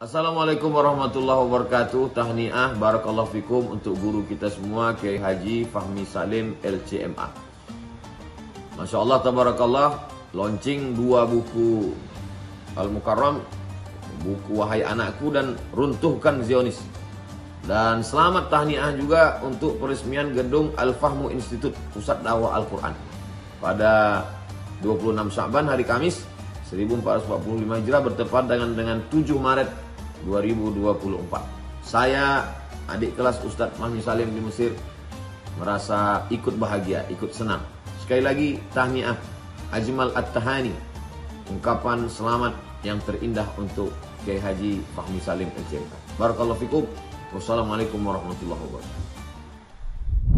Assalamualaikum warahmatullahi wabarakatuh. Tahniah barakallahu fikum untuk guru kita semua Kiai Haji Fahmi Salim LCMA. Masya Allah tabarakallah launching dua buku Al Mukarram, buku Wahai Anakku dan Runtuhkan Zionis. Dan selamat tahniah juga untuk peresmian gedung Al Fahmu Institute Pusat Dakwah Al Quran pada 26 Syaban hari Kamis 1445 Hijrah bertepat dengan dengan 7 Maret 2024. Saya adik kelas Ustadz Mahmi Salim di Mesir merasa ikut bahagia, ikut senang. Sekali lagi tahniah Ajmal At-Tahani ungkapan selamat yang terindah untuk Kiai Haji Fahmi Salim MCMK. Barakallahu fikum. Wassalamualaikum warahmatullahi wabarakatuh.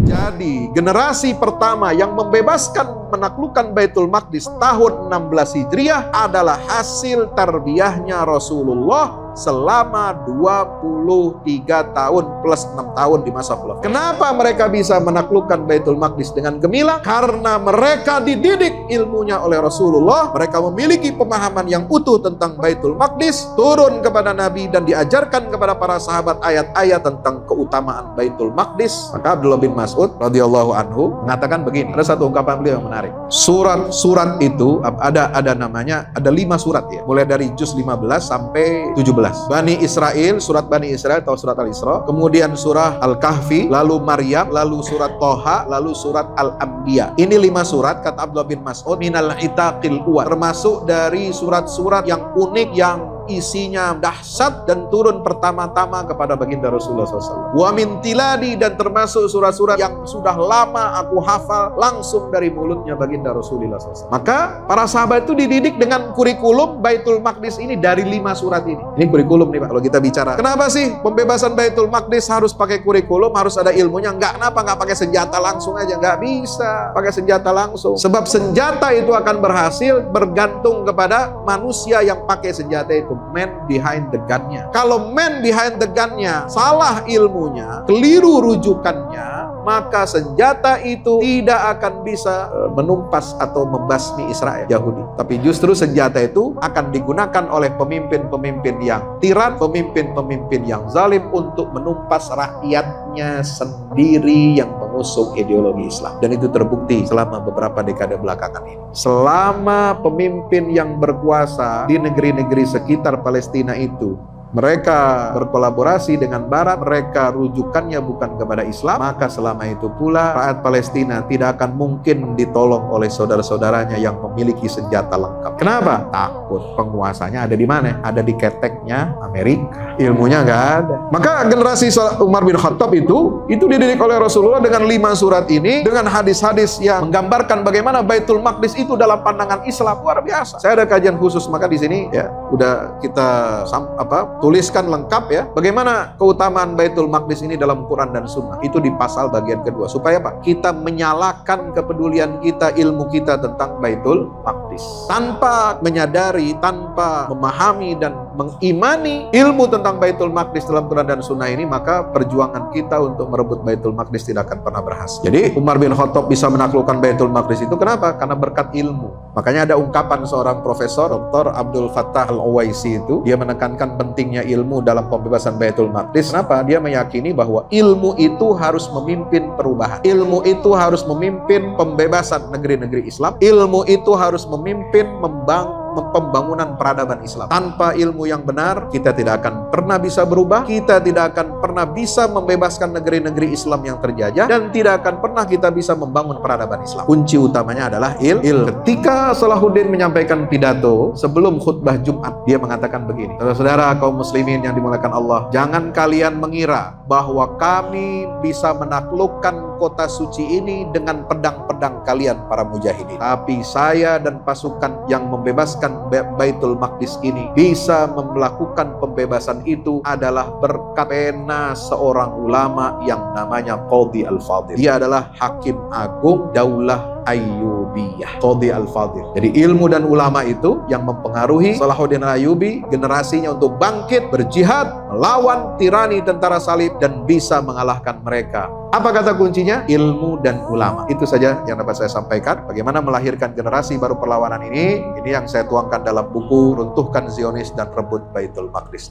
Jadi generasi pertama yang membebaskan menaklukkan Baitul Maqdis tahun 16 Hijriah adalah hasil terbiahnya Rasulullah selama 23 tahun plus 6 tahun di masa khilafah. Kenapa mereka bisa menaklukkan Baitul Maqdis dengan gemilang? Karena mereka dididik ilmunya oleh Rasulullah, mereka memiliki pemahaman yang utuh tentang Baitul Maqdis, turun kepada Nabi dan diajarkan kepada para sahabat ayat-ayat tentang keutamaan Baitul Maqdis. Maka Abdullah bin Mas'ud radhiyallahu anhu mengatakan begini, ada satu ungkapan beliau yang menarik. Surat-surat itu ada ada namanya, ada lima surat ya, mulai dari juz 15 sampai 17 12. Bani Israel, surat Bani Israel atau surat Al-Isra. Kemudian surah Al-Kahfi, lalu Maryam, lalu surat Toha, lalu surat Al-Anbiya. Ini lima surat kata Abdullah bin Mas'ud minal itaqil uwat. Termasuk dari surat-surat yang unik yang isinya dahsyat dan turun pertama-tama kepada baginda Rasulullah SAW. Wa min tiladi dan termasuk surat-surat yang sudah lama aku hafal langsung dari mulutnya baginda Rasulullah SAW. Maka para sahabat itu dididik dengan kurikulum Baitul Maqdis ini dari lima surat ini. Ini kurikulum nih Pak kalau kita bicara. Kenapa sih pembebasan Baitul Maqdis harus pakai kurikulum, harus ada ilmunya? Enggak, kenapa enggak pakai senjata langsung aja? Enggak bisa pakai senjata langsung. Sebab senjata itu akan berhasil bergantung kepada manusia yang pakai senjata itu yaitu man behind the gunnya. Kalau man behind the gunnya salah ilmunya, keliru rujukannya, maka senjata itu tidak akan bisa e, menumpas atau membasmi Israel Yahudi. Tapi justru senjata itu akan digunakan oleh pemimpin-pemimpin yang tiran, pemimpin-pemimpin yang zalim untuk menumpas rakyatnya sendiri yang mengusung ideologi Islam. Dan itu terbukti selama beberapa dekade belakangan ini. Selama pemimpin yang berkuasa di negeri-negeri sekitar Palestina itu mereka berkolaborasi dengan Barat, mereka rujukannya bukan kepada Islam, maka selama itu pula rakyat Palestina tidak akan mungkin ditolong oleh saudara-saudaranya yang memiliki senjata lengkap. Kenapa? Takut penguasanya ada di mana? Ada di keteknya Amerika. Ilmunya nggak ada. Maka generasi Umar bin Khattab itu, itu dididik oleh Rasulullah dengan lima surat ini, dengan hadis-hadis yang menggambarkan bagaimana Baitul Maqdis itu dalam pandangan Islam luar biasa. Saya ada kajian khusus maka di sini ya udah kita apa tuliskan lengkap ya. Bagaimana keutamaan Baitul Maqdis ini dalam Quran dan Sunnah? Itu di pasal bagian kedua. Supaya apa? Kita menyalakan kepedulian kita, ilmu kita tentang Baitul Maqdis. Tanpa menyadari, tanpa memahami dan mengimani ilmu tentang Baitul Maqdis dalam Quran dan Sunnah ini, maka perjuangan kita untuk merebut Baitul Maqdis tidak akan pernah berhasil. Jadi Umar bin Khattab bisa menaklukkan Baitul Maqdis itu kenapa? Karena berkat ilmu. Makanya ada ungkapan seorang profesor, Dr. Abdul Fattah Al-Uwaisi itu, dia menekankan pentingnya ilmu dalam pembebasan Baitul Maqdis. Kenapa? Dia meyakini bahwa ilmu itu harus memimpin perubahan. Ilmu itu harus memimpin pembebasan negeri-negeri Islam. Ilmu itu harus memimpin membangun pembangunan peradaban Islam. Tanpa ilmu yang benar, kita tidak akan pernah bisa berubah, kita tidak akan pernah bisa membebaskan negeri-negeri Islam yang terjajah, dan tidak akan pernah kita bisa membangun peradaban Islam. Kunci utamanya adalah il. il. Ketika Salahuddin menyampaikan pidato, sebelum khutbah Jumat, dia mengatakan begini, Saudara-saudara kaum muslimin yang dimulakan Allah, jangan kalian mengira bahwa kami bisa menaklukkan kota suci ini dengan pedang-pedang kalian para mujahidin. Tapi saya dan pasukan yang membebaskan membebaskan Baitul Maqdis ini, bisa melakukan pembebasan itu adalah berkat pena seorang ulama yang namanya Qadhi Al-Fadil. Dia adalah hakim agung daulah Ayyubiyah Qadhi Al-Fadil jadi ilmu dan ulama itu yang mempengaruhi Salahuddin Ayyubi generasinya untuk bangkit berjihad melawan tirani tentara salib dan bisa mengalahkan mereka apa kata kuncinya? Ilmu dan ulama. Itu saja yang dapat saya sampaikan. Bagaimana melahirkan generasi baru perlawanan ini, ini yang saya tuangkan dalam buku Runtuhkan Zionis dan Rebut Baitul Maqdis.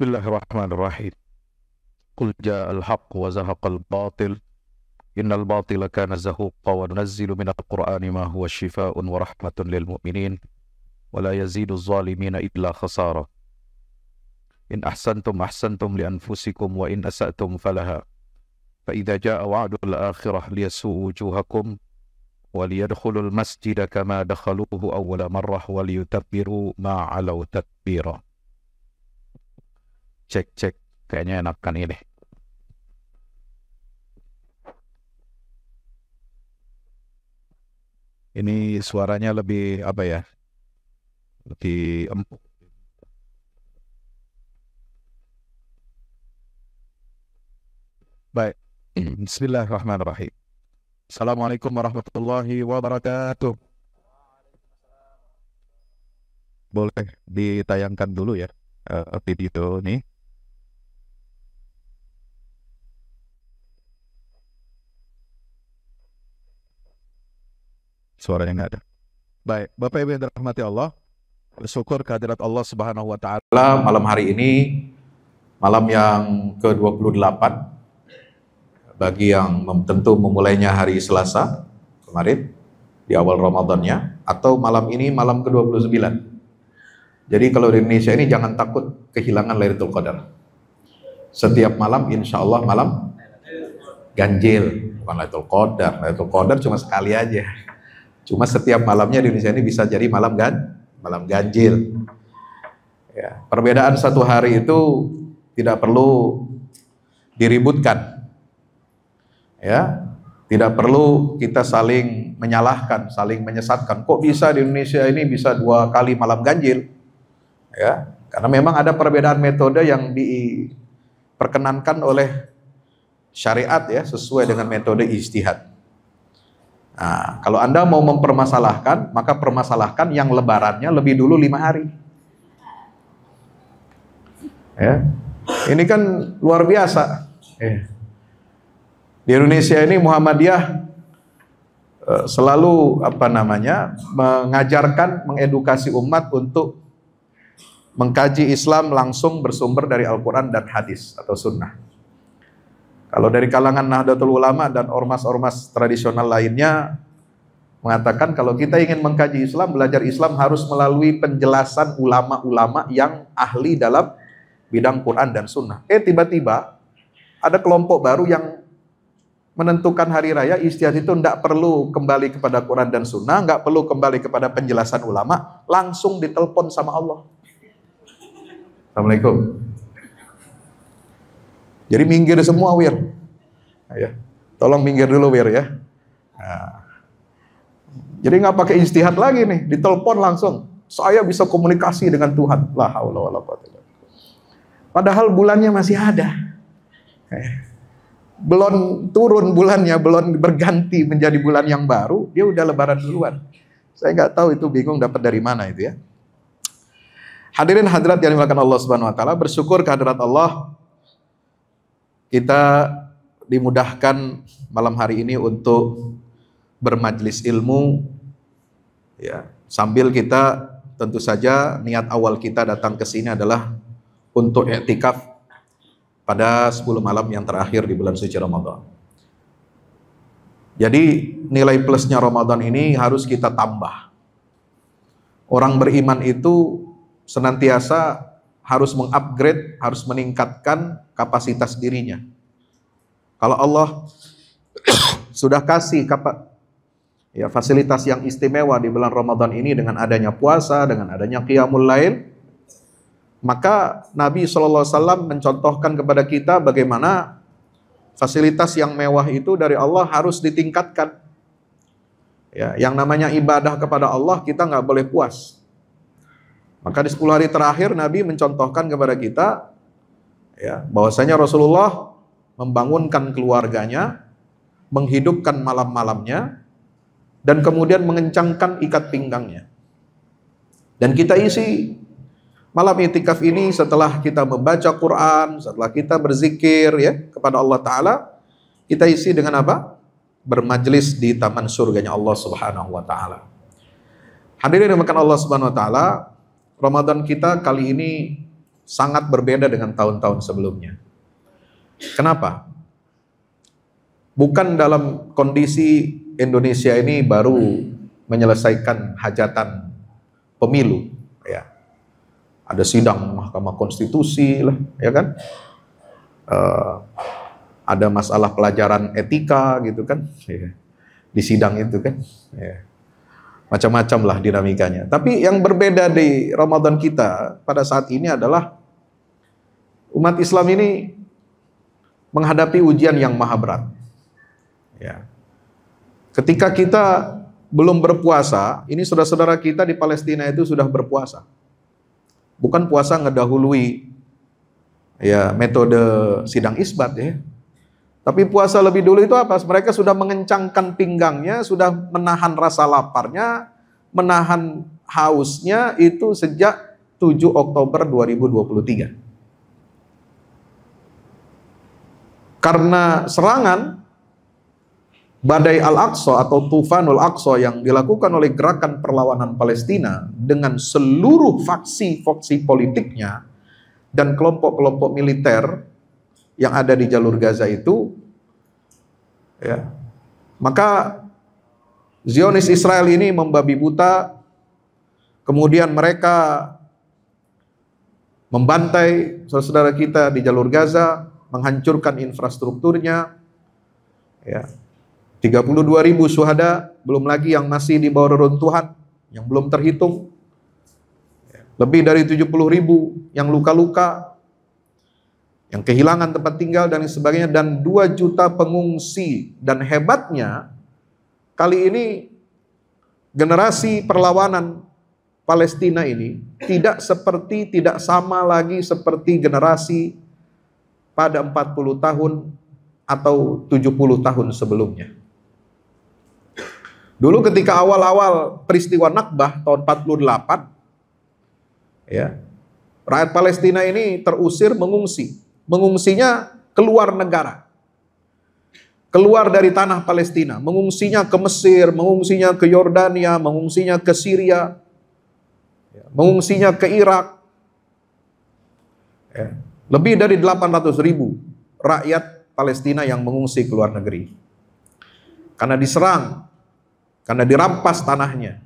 بسم الله الرحمن الرحيم قل جاء الحق وزهق الباطل إن الباطل كان زهوقا وننزل من القرآن ما هو شفاء ورحمة للمؤمنين ولا يزيد الظالمين إلا خسارة إن أحسنتم أحسنتم لأنفسكم وإن أسأتم فلها فإذا جاء وعد الآخرة ليسوء وجوهكم وليدخلوا المسجد كما دخلوه أول مرة وليتبروا ما علوا تكبيرا cek cek kayaknya enakan ini ini suaranya lebih apa ya lebih empuk baik hmm. Bismillahirrahmanirrahim Assalamualaikum warahmatullahi wabarakatuh boleh ditayangkan dulu ya uh, video ini suaranya nggak ada. Baik, Bapak Ibu yang dirahmati Allah, bersyukur kehadirat Allah Subhanahu wa taala malam hari ini malam yang ke-28 bagi yang tentu memulainya hari Selasa kemarin di awal Ramadannya atau malam ini malam ke-29. Jadi kalau di Indonesia ini jangan takut kehilangan Lailatul Qadar. Setiap malam insya Allah malam ganjil bukan Lailatul Qadar. Lailatul Qadar cuma sekali aja. Cuma setiap malamnya di Indonesia ini bisa jadi malam gan, malam ganjil. Ya, perbedaan satu hari itu tidak perlu diributkan. Ya, tidak perlu kita saling menyalahkan, saling menyesatkan. Kok bisa di Indonesia ini bisa dua kali malam ganjil? Ya, karena memang ada perbedaan metode yang diperkenankan oleh syariat ya sesuai dengan metode istihad. Nah, kalau Anda mau mempermasalahkan, maka permasalahkan yang lebarannya lebih dulu lima hari. Ya. Ini kan luar biasa. Ya. Di Indonesia ini Muhammadiyah eh, selalu apa namanya mengajarkan mengedukasi umat untuk mengkaji Islam langsung bersumber dari Al-Quran dan hadis atau sunnah. Kalau dari kalangan Nahdlatul Ulama dan ormas-ormas tradisional lainnya mengatakan kalau kita ingin mengkaji Islam, belajar Islam harus melalui penjelasan ulama-ulama yang ahli dalam bidang Quran dan Sunnah. Eh tiba-tiba ada kelompok baru yang menentukan hari raya istiadat itu tidak perlu kembali kepada Quran dan Sunnah, nggak perlu kembali kepada penjelasan ulama, langsung ditelepon sama Allah. Assalamualaikum. Jadi minggir semua wir. ya. Tolong minggir dulu wir ya. Nah. Jadi nggak pakai istihad lagi nih, ditelepon langsung. Saya bisa komunikasi dengan Tuhan. La haula wala Padahal bulannya masih ada. Eh, belum turun bulannya, belum berganti menjadi bulan yang baru, dia udah lebaran duluan. Saya nggak tahu itu bingung dapat dari mana itu ya. Hadirin hadirat yang dimakan Allah Subhanahu wa taala, bersyukur kehadirat Allah kita dimudahkan malam hari ini untuk bermajlis ilmu ya sambil kita tentu saja niat awal kita datang ke sini adalah untuk etikaf pada 10 malam yang terakhir di bulan suci Ramadan. Jadi nilai plusnya Ramadan ini harus kita tambah. Orang beriman itu senantiasa harus mengupgrade, harus meningkatkan kapasitas dirinya. Kalau Allah sudah kasih kapa, ya fasilitas yang istimewa di bulan Ramadan ini dengan adanya puasa, dengan adanya qiyamul lain maka Nabi SAW mencontohkan kepada kita bagaimana fasilitas yang mewah itu dari Allah harus ditingkatkan. Ya, yang namanya ibadah kepada Allah kita nggak boleh puas. Maka di 10 hari terakhir Nabi mencontohkan kepada kita ya, bahwasanya Rasulullah membangunkan keluarganya, menghidupkan malam-malamnya dan kemudian mengencangkan ikat pinggangnya. Dan kita isi malam itikaf ini setelah kita membaca Quran, setelah kita berzikir ya kepada Allah taala, kita isi dengan apa? Bermajlis di taman surganya Allah Subhanahu wa taala. Hadirin yang makan Allah Subhanahu wa taala, Ramadan kita kali ini sangat berbeda dengan tahun-tahun sebelumnya. Kenapa? Bukan dalam kondisi Indonesia ini baru menyelesaikan hajatan pemilu, ya. Ada sidang Mahkamah Konstitusi lah, ya kan? Uh, ada masalah pelajaran etika gitu kan, ya. di sidang itu kan. Ya macam-macam lah dinamikanya. Tapi yang berbeda di Ramadan kita pada saat ini adalah umat Islam ini menghadapi ujian yang maha berat. Ya. Ketika kita belum berpuasa, ini saudara-saudara kita di Palestina itu sudah berpuasa. Bukan puasa ngedahului ya metode sidang isbat ya. Tapi puasa lebih dulu itu apa? Mereka sudah mengencangkan pinggangnya, sudah menahan rasa laparnya, menahan hausnya itu sejak 7 Oktober 2023. Karena serangan badai Al-Aqsa atau tufanul Aqsa yang dilakukan oleh gerakan perlawanan Palestina dengan seluruh faksi-faksi politiknya dan kelompok-kelompok militer yang ada di jalur Gaza itu ya maka Zionis Israel ini membabi buta kemudian mereka membantai saudara-saudara kita di jalur Gaza menghancurkan infrastrukturnya ya 32 ribu suhada belum lagi yang masih di bawah reruntuhan yang belum terhitung lebih dari 70 ribu yang luka-luka yang kehilangan tempat tinggal dan sebagainya dan 2 juta pengungsi dan hebatnya kali ini generasi perlawanan Palestina ini tidak seperti tidak sama lagi seperti generasi pada 40 tahun atau 70 tahun sebelumnya. Dulu ketika awal-awal peristiwa Nakbah tahun 48 ya, rakyat Palestina ini terusir mengungsi mengungsinya keluar negara. Keluar dari tanah Palestina, mengungsinya ke Mesir, mengungsinya ke Yordania, mengungsinya ke Syria, ya, mengungsinya ke Irak. Ya, lebih dari 800 ribu rakyat Palestina yang mengungsi ke luar negeri. Karena diserang, karena dirampas tanahnya.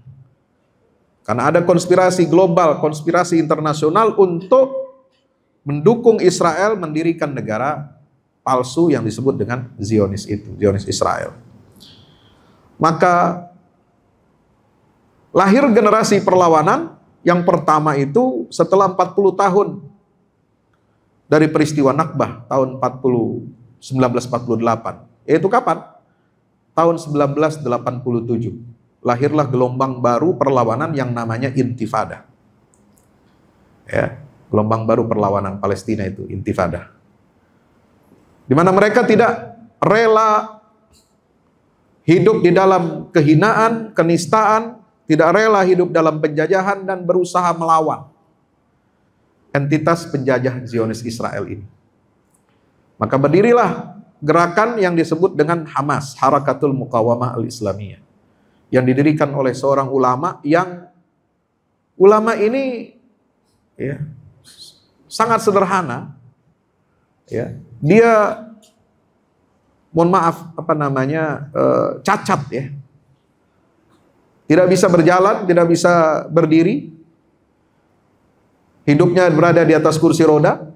Karena ada konspirasi global, konspirasi internasional untuk mendukung Israel mendirikan negara palsu yang disebut dengan Zionis itu, Zionis Israel. Maka lahir generasi perlawanan yang pertama itu setelah 40 tahun dari peristiwa Nakbah tahun 40 1948. Yaitu kapan? Tahun 1987. Lahirlah gelombang baru perlawanan yang namanya intifada. Ya, gelombang baru perlawanan Palestina itu intifada. Di mana mereka tidak rela hidup di dalam kehinaan, kenistaan, tidak rela hidup dalam penjajahan dan berusaha melawan entitas penjajah Zionis Israel ini. Maka berdirilah gerakan yang disebut dengan Hamas, Harakatul Muqawamah Al-Islamiyah. Yang didirikan oleh seorang ulama yang ulama ini ya, sangat sederhana. Ya, dia mohon maaf apa namanya eh, cacat ya. Tidak bisa berjalan, tidak bisa berdiri. Hidupnya berada di atas kursi roda.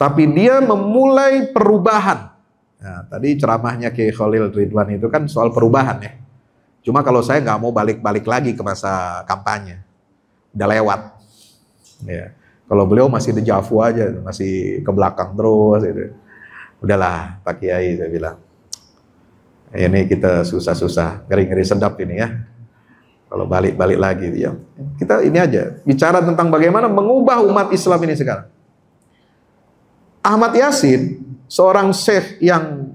Tapi dia memulai perubahan. Nah, tadi ceramahnya Kiai Khalil Ridwan itu kan soal perubahan ya. Cuma kalau saya nggak mau balik-balik lagi ke masa kampanye, udah lewat. Ya. Kalau beliau masih dejavu aja, masih ke belakang terus gitu. Udahlah, Pak Kiai saya bilang. Ini kita susah-susah, ngeri-ngeri sedap ini ya. Kalau balik-balik lagi ya. Kita ini aja bicara tentang bagaimana mengubah umat Islam ini sekarang. Ahmad Yasin, seorang syekh yang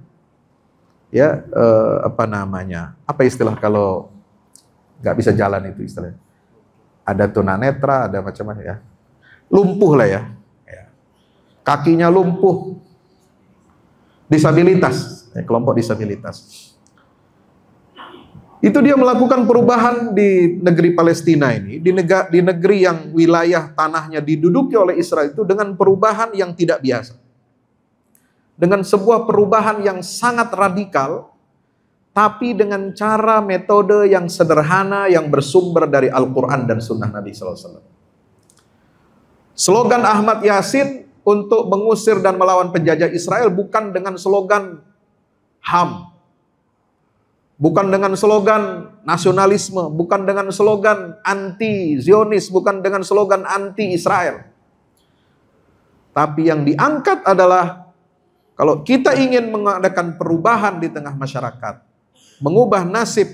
ya eh, apa namanya? Apa istilah kalau nggak bisa jalan itu istilahnya? Ada tunanetra, ada macam-macam ya lumpuh lah ya. ya. Kakinya lumpuh. Disabilitas, eh, kelompok disabilitas. Itu dia melakukan perubahan di negeri Palestina ini, di, negara, di negeri yang wilayah tanahnya diduduki oleh Israel itu dengan perubahan yang tidak biasa. Dengan sebuah perubahan yang sangat radikal, tapi dengan cara metode yang sederhana yang bersumber dari Al-Quran dan Sunnah Nabi Wasallam. Slogan Ahmad Yasin untuk mengusir dan melawan penjajah Israel bukan dengan slogan HAM. Bukan dengan slogan nasionalisme, bukan dengan slogan anti-Zionis, bukan dengan slogan anti-Israel. Tapi yang diangkat adalah kalau kita ingin mengadakan perubahan di tengah masyarakat, mengubah nasib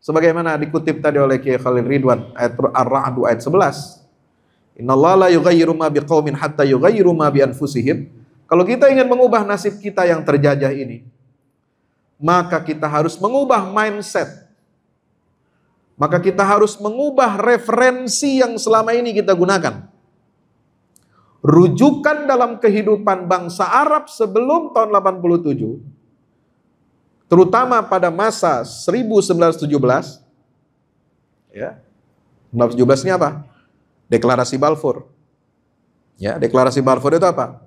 sebagaimana dikutip tadi oleh Kiai Khalil Ridwan ayat Ar-Ra'd ayat 11 kalau kita ingin mengubah nasib kita yang terjajah ini, maka kita harus mengubah mindset. Maka kita harus mengubah referensi yang selama ini kita gunakan. Rujukan dalam kehidupan bangsa Arab sebelum tahun 87, terutama pada masa 1917, ya, 1917 ini apa? Deklarasi Balfour. Ya, deklarasi Balfour itu apa?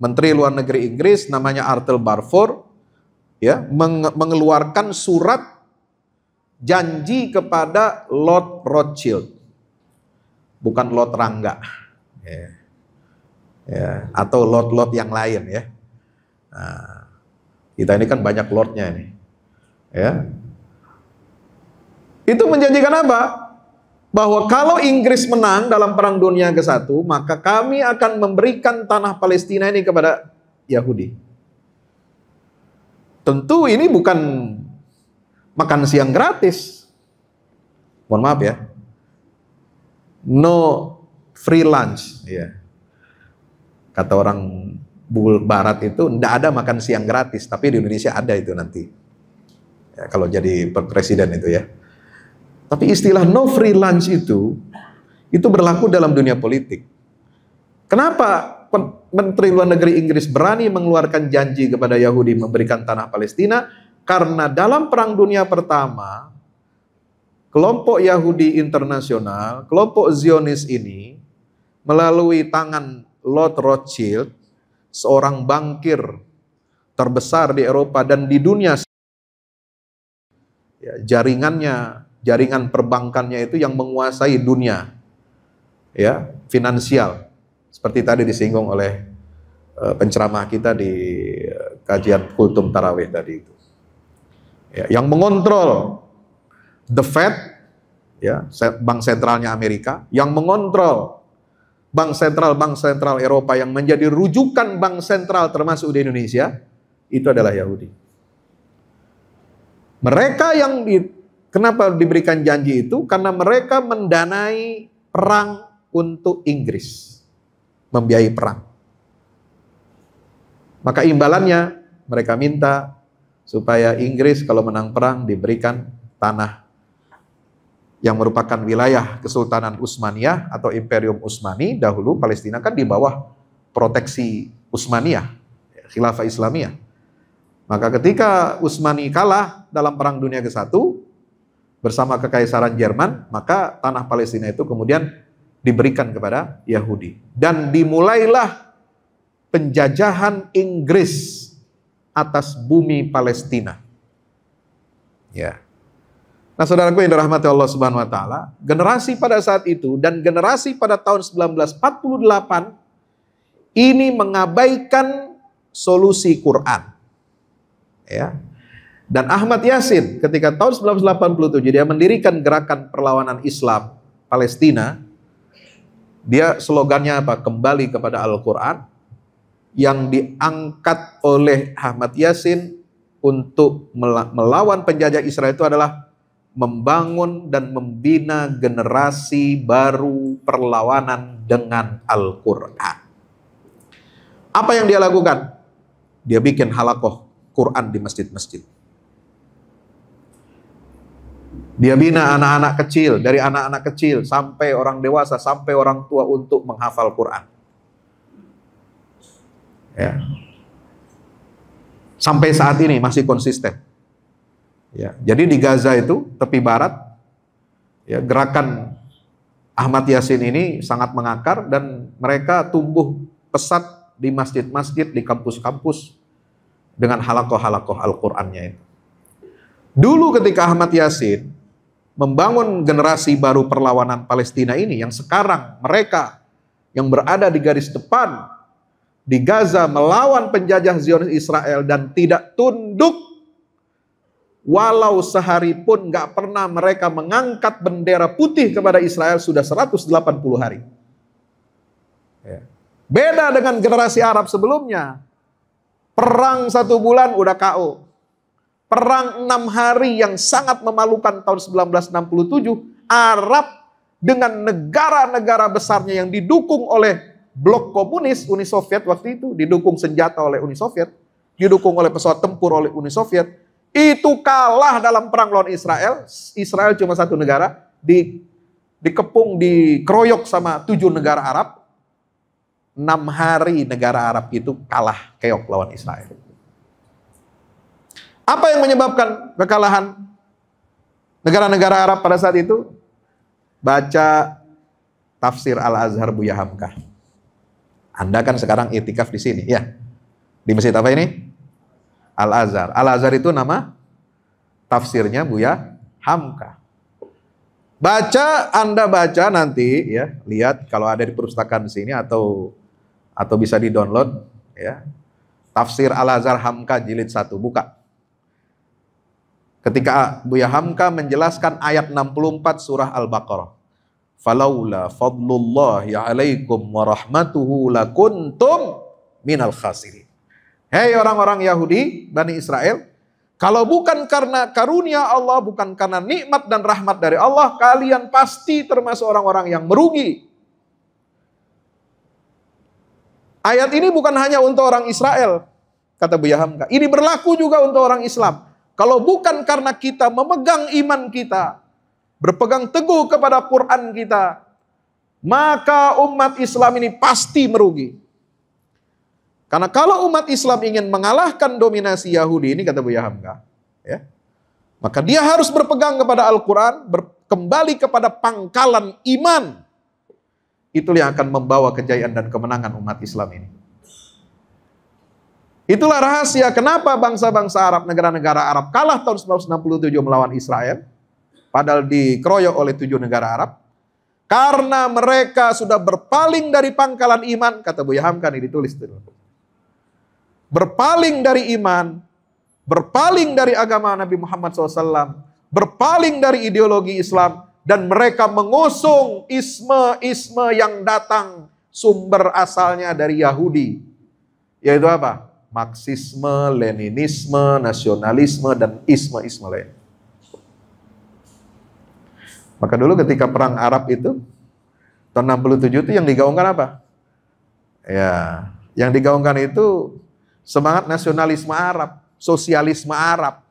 Menteri Luar Negeri Inggris namanya Arthur Balfour ya mengeluarkan surat janji kepada Lord Rothschild. Bukan Lord Rangga. Ya. Ya, atau Lord-Lord yang lain ya. Nah, kita ini kan banyak Lordnya ini. Ya. Itu menjanjikan apa? bahwa kalau Inggris menang dalam Perang Dunia ke-1, maka kami akan memberikan tanah Palestina ini kepada Yahudi. Tentu ini bukan makan siang gratis. Mohon maaf ya. No free lunch, Yeah. Kata orang bul barat itu tidak ada makan siang gratis, tapi di Indonesia ada itu nanti. Ya, kalau jadi presiden itu ya. Tapi istilah no freelance itu itu berlaku dalam dunia politik. Kenapa Menteri Luar Negeri Inggris berani mengeluarkan janji kepada Yahudi memberikan tanah Palestina? Karena dalam Perang Dunia Pertama, kelompok Yahudi internasional, kelompok Zionis ini, melalui tangan Lord Rothschild, seorang bankir terbesar di Eropa dan di dunia, ya, jaringannya jaringan perbankannya itu yang menguasai dunia ya finansial seperti tadi disinggung oleh uh, penceramah kita di uh, kajian kultum tarawih tadi itu ya, yang mengontrol the Fed ya bank sentralnya Amerika yang mengontrol bank sentral bank sentral Eropa yang menjadi rujukan bank sentral termasuk di Indonesia itu adalah Yahudi mereka yang Kenapa diberikan janji itu? Karena mereka mendanai perang untuk Inggris. Membiayai perang. Maka imbalannya mereka minta supaya Inggris kalau menang perang diberikan tanah yang merupakan wilayah Kesultanan Utsmaniyah atau Imperium Utsmani dahulu Palestina kan di bawah proteksi Utsmaniyah, Khilafah Islamiyah. Maka ketika Utsmani kalah dalam Perang Dunia ke-1, bersama kekaisaran Jerman, maka tanah Palestina itu kemudian diberikan kepada Yahudi. Dan dimulailah penjajahan Inggris atas bumi Palestina. Ya. Nah, saudaraku yang dirahmati Allah Subhanahu wa taala, generasi pada saat itu dan generasi pada tahun 1948 ini mengabaikan solusi Quran. Ya. Dan Ahmad Yasin ketika tahun 1987 dia mendirikan gerakan perlawanan Islam Palestina. Dia slogannya apa? Kembali kepada Al-Quran. Yang diangkat oleh Ahmad Yasin untuk melawan penjajah Israel itu adalah membangun dan membina generasi baru perlawanan dengan Al-Quran. Apa yang dia lakukan? Dia bikin halakoh Quran di masjid-masjid Dia bina anak-anak kecil, dari anak-anak kecil sampai orang dewasa, sampai orang tua untuk menghafal Quran. Ya. Sampai saat ini masih konsisten. Ya. Jadi di Gaza itu, tepi barat, ya, gerakan Ahmad Yasin ini sangat mengakar dan mereka tumbuh pesat di masjid-masjid, di kampus-kampus dengan halakoh-halakoh Al-Qur'annya itu. Dulu ketika Ahmad Yasin membangun generasi baru perlawanan Palestina ini yang sekarang mereka yang berada di garis depan di Gaza melawan penjajah Zionis Israel dan tidak tunduk walau sehari pun gak pernah mereka mengangkat bendera putih kepada Israel sudah 180 hari. Ya. Beda dengan generasi Arab sebelumnya. Perang satu bulan udah KO perang enam hari yang sangat memalukan tahun 1967, Arab dengan negara-negara besarnya yang didukung oleh blok komunis Uni Soviet waktu itu, didukung senjata oleh Uni Soviet, didukung oleh pesawat tempur oleh Uni Soviet, itu kalah dalam perang lawan Israel. Israel cuma satu negara, di dikepung, dikeroyok sama tujuh negara Arab. Enam hari negara Arab itu kalah keok lawan Israel. Apa yang menyebabkan kekalahan negara-negara Arab pada saat itu? Baca tafsir Al-Azhar Buya Hamka. Anda kan sekarang itikaf di sini, ya. Di masjid apa ini? Al-Azhar. Al-Azhar itu nama tafsirnya Buya Hamka. Baca, Anda baca nanti ya, lihat kalau ada di perpustakaan di sini atau atau bisa di-download ya. Tafsir Al-Azhar Hamka jilid 1 buka. Ketika Buya Hamka menjelaskan ayat 64 surah Al-Baqarah. Falaula fadlullahi alaikum warahmatuhu lakuntum minal khasirin. Hei orang-orang Yahudi, Bani Israel, kalau bukan karena karunia Allah, bukan karena nikmat dan rahmat dari Allah, kalian pasti termasuk orang-orang yang merugi. Ayat ini bukan hanya untuk orang Israel, kata Buya Hamka. Ini berlaku juga untuk orang Islam. Kalau bukan karena kita memegang iman kita, berpegang teguh kepada Quran kita, maka umat Islam ini pasti merugi. Karena kalau umat Islam ingin mengalahkan dominasi Yahudi ini kata Bu Hamka, ya. Maka dia harus berpegang kepada Al-Qur'an, kembali kepada pangkalan iman. Itulah yang akan membawa kejayaan dan kemenangan umat Islam ini. Itulah rahasia kenapa bangsa-bangsa Arab, negara-negara Arab kalah tahun 1967 melawan Israel. Padahal dikeroyok oleh tujuh negara Arab. Karena mereka sudah berpaling dari pangkalan iman, kata Buya Hamka ini ditulis. Berpaling dari iman, berpaling dari agama Nabi Muhammad SAW, berpaling dari ideologi Islam, dan mereka mengusung isme-isme yang datang sumber asalnya dari Yahudi. Yaitu apa? Marxisme, Leninisme, nasionalisme, dan isme-isme lain. Maka dulu ketika perang Arab itu, tahun 67 itu yang digaungkan apa? Ya, yang digaungkan itu semangat nasionalisme Arab, sosialisme Arab.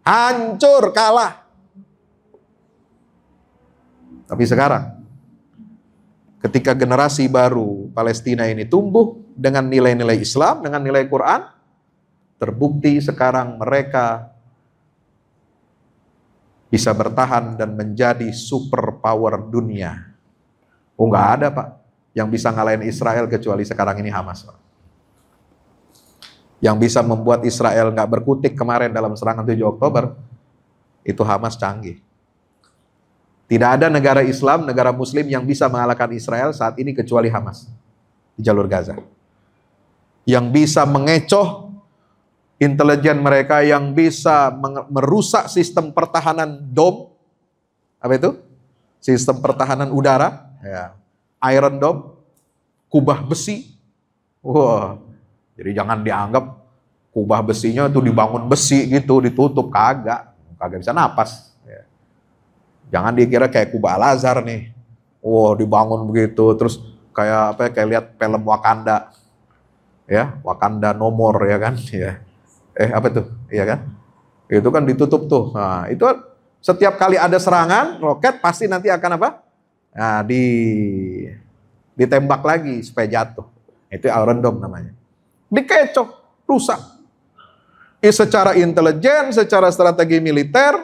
Hancur, kalah. Tapi sekarang, ketika generasi baru Palestina ini tumbuh, dengan nilai-nilai Islam, dengan nilai Quran, terbukti sekarang mereka bisa bertahan dan menjadi superpower dunia. Oh nggak ada pak, yang bisa ngalahin Israel kecuali sekarang ini Hamas. Pak. Yang bisa membuat Israel nggak berkutik kemarin dalam serangan 7 Oktober, itu Hamas canggih. Tidak ada negara Islam, negara Muslim yang bisa mengalahkan Israel saat ini kecuali Hamas di jalur Gaza yang bisa mengecoh intelijen mereka, yang bisa merusak sistem pertahanan dom, apa itu? Sistem pertahanan udara, ya. Iron Dome, kubah besi. Wah, wow. jadi jangan dianggap kubah besinya itu dibangun besi gitu, ditutup kagak, kagak bisa napas. Ya. Jangan dikira kayak kubah Lazar nih. Wah, wow, dibangun begitu, terus kayak apa? Ya, kayak lihat film Wakanda ya Wakanda nomor ya kan ya eh apa tuh ya kan itu kan ditutup tuh nah, itu setiap kali ada serangan roket pasti nanti akan apa nah, di ditembak lagi supaya jatuh itu Iron Dome namanya dikecoh rusak secara intelijen secara strategi militer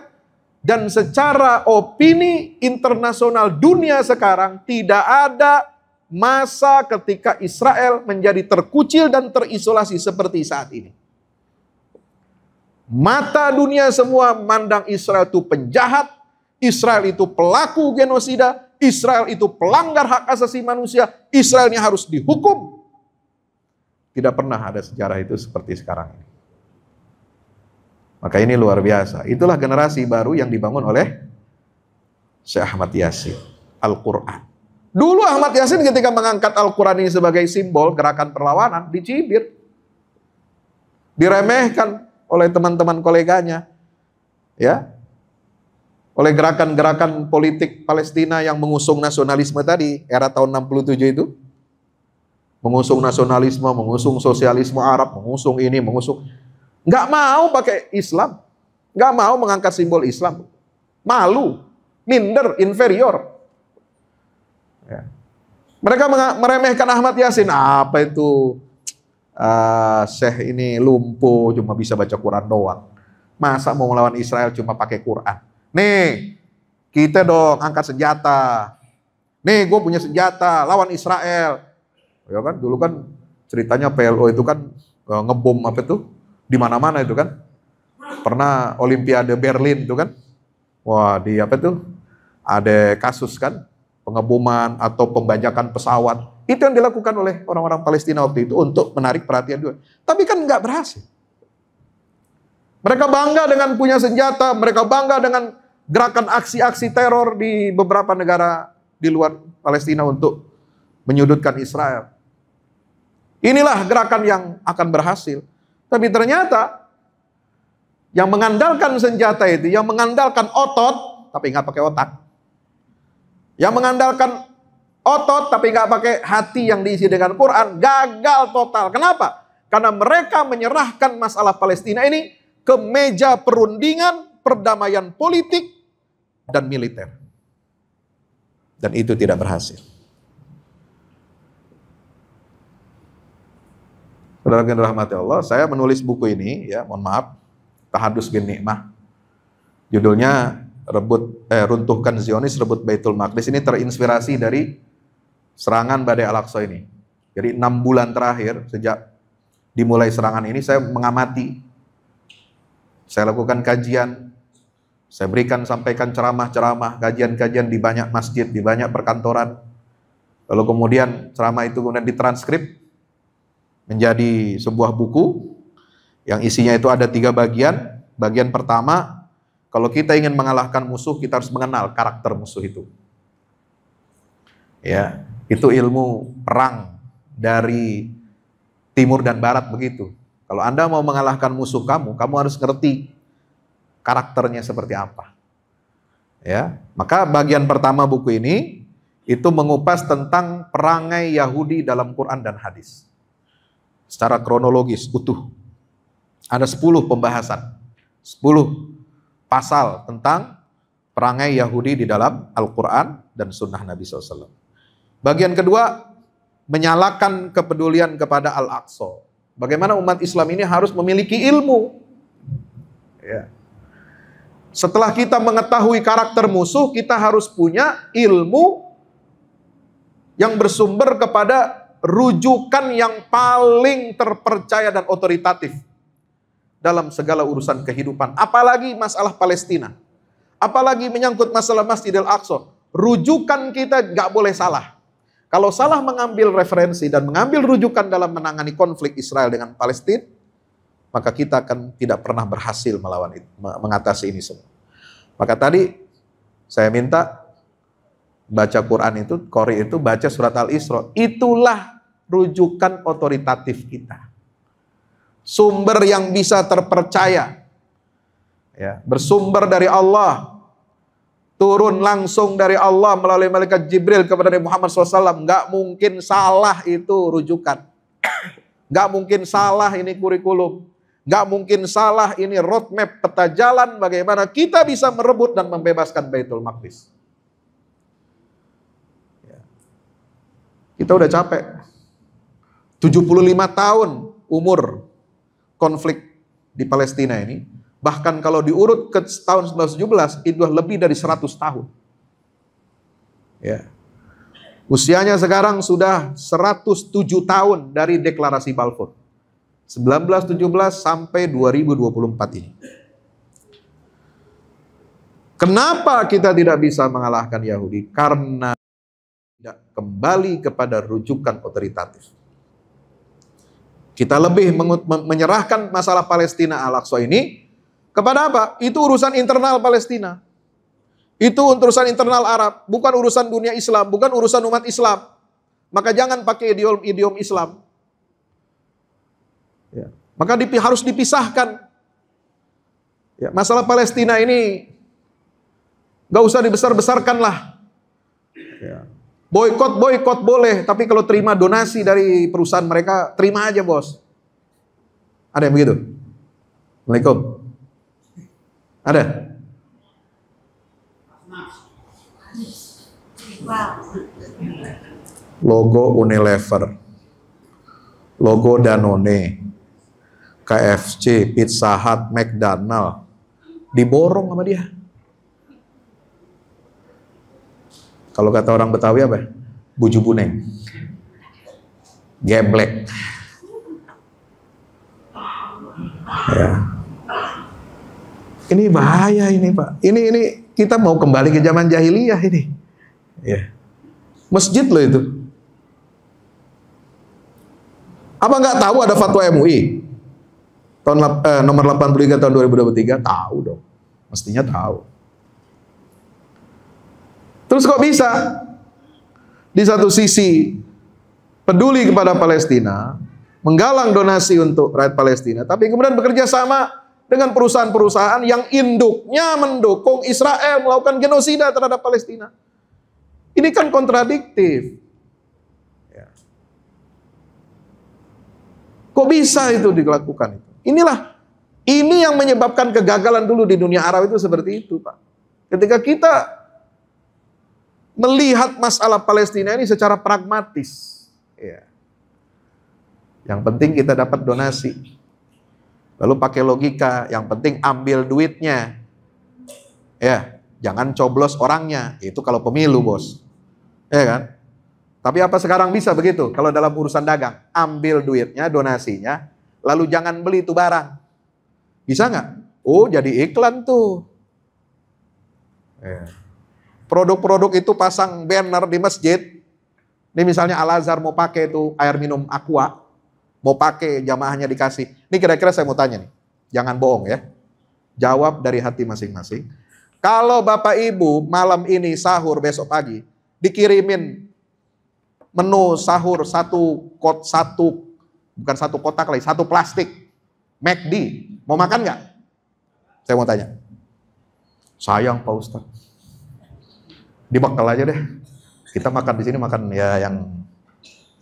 dan secara opini internasional dunia sekarang tidak ada masa ketika Israel menjadi terkucil dan terisolasi seperti saat ini. Mata dunia semua mandang Israel itu penjahat, Israel itu pelaku genosida, Israel itu pelanggar hak asasi manusia, Israel ini harus dihukum. Tidak pernah ada sejarah itu seperti sekarang ini. Maka ini luar biasa. Itulah generasi baru yang dibangun oleh Syekh Ahmad Yasin, Al-Qur'an. Dulu Ahmad Yasin ketika mengangkat Al-Quran ini sebagai simbol gerakan perlawanan, dicibir. Diremehkan oleh teman-teman koleganya. Ya, oleh gerakan-gerakan politik Palestina yang mengusung nasionalisme tadi, era tahun 67 itu. Mengusung nasionalisme, mengusung sosialisme Arab, mengusung ini, mengusung. Nggak mau pakai Islam. Nggak mau mengangkat simbol Islam. Malu, minder, inferior. Ya. Mereka meremehkan Ahmad Yasin. Apa itu? Uh, Syekh ini lumpuh, cuma bisa baca Quran doang. Masa mau melawan Israel cuma pakai Quran? Nih, kita dong angkat senjata. Nih, gue punya senjata, lawan Israel. Ya kan, dulu kan ceritanya PLO itu kan uh, ngebom apa itu? Di mana-mana itu kan. Pernah Olimpiade Berlin itu kan. Wah, di apa itu? Ada kasus kan, pengeboman atau pembajakan pesawat. Itu yang dilakukan oleh orang-orang Palestina waktu itu untuk menarik perhatian dunia. Tapi kan nggak berhasil. Mereka bangga dengan punya senjata, mereka bangga dengan gerakan aksi-aksi teror di beberapa negara di luar Palestina untuk menyudutkan Israel. Inilah gerakan yang akan berhasil. Tapi ternyata yang mengandalkan senjata itu, yang mengandalkan otot, tapi nggak pakai otak, yang mengandalkan otot tapi nggak pakai hati yang diisi dengan Quran gagal total. Kenapa? Karena mereka menyerahkan masalah Palestina ini ke meja perundingan perdamaian politik dan militer. Dan itu tidak berhasil. Saudara yang rahmati Allah, saya menulis buku ini ya, mohon maaf, Tahadus bin Nikmah. Judulnya rebut eh, runtuhkan Zionis, rebut Baitul Maqdis ini terinspirasi dari serangan Badai Al-Aqsa ini. Jadi enam bulan terakhir sejak dimulai serangan ini saya mengamati, saya lakukan kajian, saya berikan sampaikan ceramah-ceramah, kajian-kajian di banyak masjid, di banyak perkantoran. Lalu kemudian ceramah itu kemudian ditranskrip menjadi sebuah buku yang isinya itu ada tiga bagian. Bagian pertama kalau kita ingin mengalahkan musuh, kita harus mengenal karakter musuh itu. Ya, itu ilmu perang dari timur dan barat begitu. Kalau Anda mau mengalahkan musuh kamu, kamu harus ngerti karakternya seperti apa. Ya, maka bagian pertama buku ini itu mengupas tentang perangai Yahudi dalam Quran dan hadis. Secara kronologis utuh. Ada 10 pembahasan. 10 pasal tentang perangai Yahudi di dalam Al-Quran dan sunnah Nabi SAW. Bagian kedua, menyalakan kepedulian kepada Al-Aqsa. Bagaimana umat Islam ini harus memiliki ilmu. Ya. Setelah kita mengetahui karakter musuh, kita harus punya ilmu yang bersumber kepada rujukan yang paling terpercaya dan otoritatif dalam segala urusan kehidupan. Apalagi masalah Palestina. Apalagi menyangkut masalah Masjid Al-Aqsa. Rujukan kita gak boleh salah. Kalau salah mengambil referensi dan mengambil rujukan dalam menangani konflik Israel dengan Palestina, maka kita akan tidak pernah berhasil melawan itu, mengatasi ini semua. Maka tadi saya minta baca Quran itu, Qori itu baca surat Al-Isra. Itulah rujukan otoritatif kita sumber yang bisa terpercaya. Ya, bersumber dari Allah, turun langsung dari Allah melalui malaikat Jibril kepada Nabi Muhammad SAW. Nggak mungkin salah itu rujukan. Nggak mungkin salah ini kurikulum. Nggak mungkin salah ini roadmap peta jalan bagaimana kita bisa merebut dan membebaskan Baitul Maqdis. Ya. Kita udah capek. 75 tahun umur konflik di Palestina ini, bahkan kalau diurut ke tahun 1917 itu lebih dari 100 tahun. Ya. Usianya sekarang sudah 107 tahun dari deklarasi Balfour. 1917 sampai 2024 ini. Kenapa kita tidak bisa mengalahkan Yahudi? Karena tidak kembali kepada rujukan otoritatif. Kita lebih menyerahkan masalah Palestina Al-Aqsa ini kepada apa? Itu urusan internal Palestina. Itu urusan internal Arab, bukan urusan dunia Islam, bukan urusan umat Islam. Maka jangan pakai idiom idiom Islam. Ya. Maka dipi, harus dipisahkan. Ya, masalah Palestina ini gak usah dibesar-besarkan lah. Ya. Boykot, boykot boleh, tapi kalau terima donasi dari perusahaan mereka, terima aja bos. Ada yang begitu? Assalamualaikum. Ada? Logo Unilever, logo Danone, KFC, Pizza Hut, McDonald, diborong sama dia. Kalau kata orang Betawi apa? Ya? Buju buneng. Geblek. Ya. Ini bahaya ini Pak. Ini ini kita mau kembali ke zaman jahiliyah ini. Ya. Masjid loh itu. Apa nggak tahu ada fatwa MUI? Tahun eh, nomor 83 tahun 2023 tahu dong. Mestinya tahu. Terus kok bisa? Di satu sisi peduli kepada Palestina, menggalang donasi untuk rakyat Palestina, tapi kemudian bekerja sama dengan perusahaan-perusahaan yang induknya mendukung Israel melakukan genosida terhadap Palestina. Ini kan kontradiktif. Ya. Kok bisa itu dilakukan? Inilah, ini yang menyebabkan kegagalan dulu di dunia Arab itu seperti itu, Pak. Ketika kita melihat masalah Palestina ini secara pragmatis. Ya. Yang penting kita dapat donasi. Lalu pakai logika, yang penting ambil duitnya. Ya, jangan coblos orangnya. Itu kalau pemilu, Bos. Ya kan? Tapi apa sekarang bisa begitu? Kalau dalam urusan dagang, ambil duitnya, donasinya, lalu jangan beli itu barang. Bisa nggak? Oh, jadi iklan tuh. Ya produk-produk itu pasang banner di masjid. Ini misalnya Al-Azhar mau pakai itu air minum aqua, mau pakai jamaahnya dikasih. Ini kira-kira saya mau tanya nih, jangan bohong ya. Jawab dari hati masing-masing. Kalau Bapak Ibu malam ini sahur besok pagi dikirimin menu sahur satu kot satu bukan satu kotak lagi, satu plastik McD, mau makan nggak? Saya mau tanya. Sayang Pak Ustadz, di bekal aja deh. Kita makan di sini makan ya yang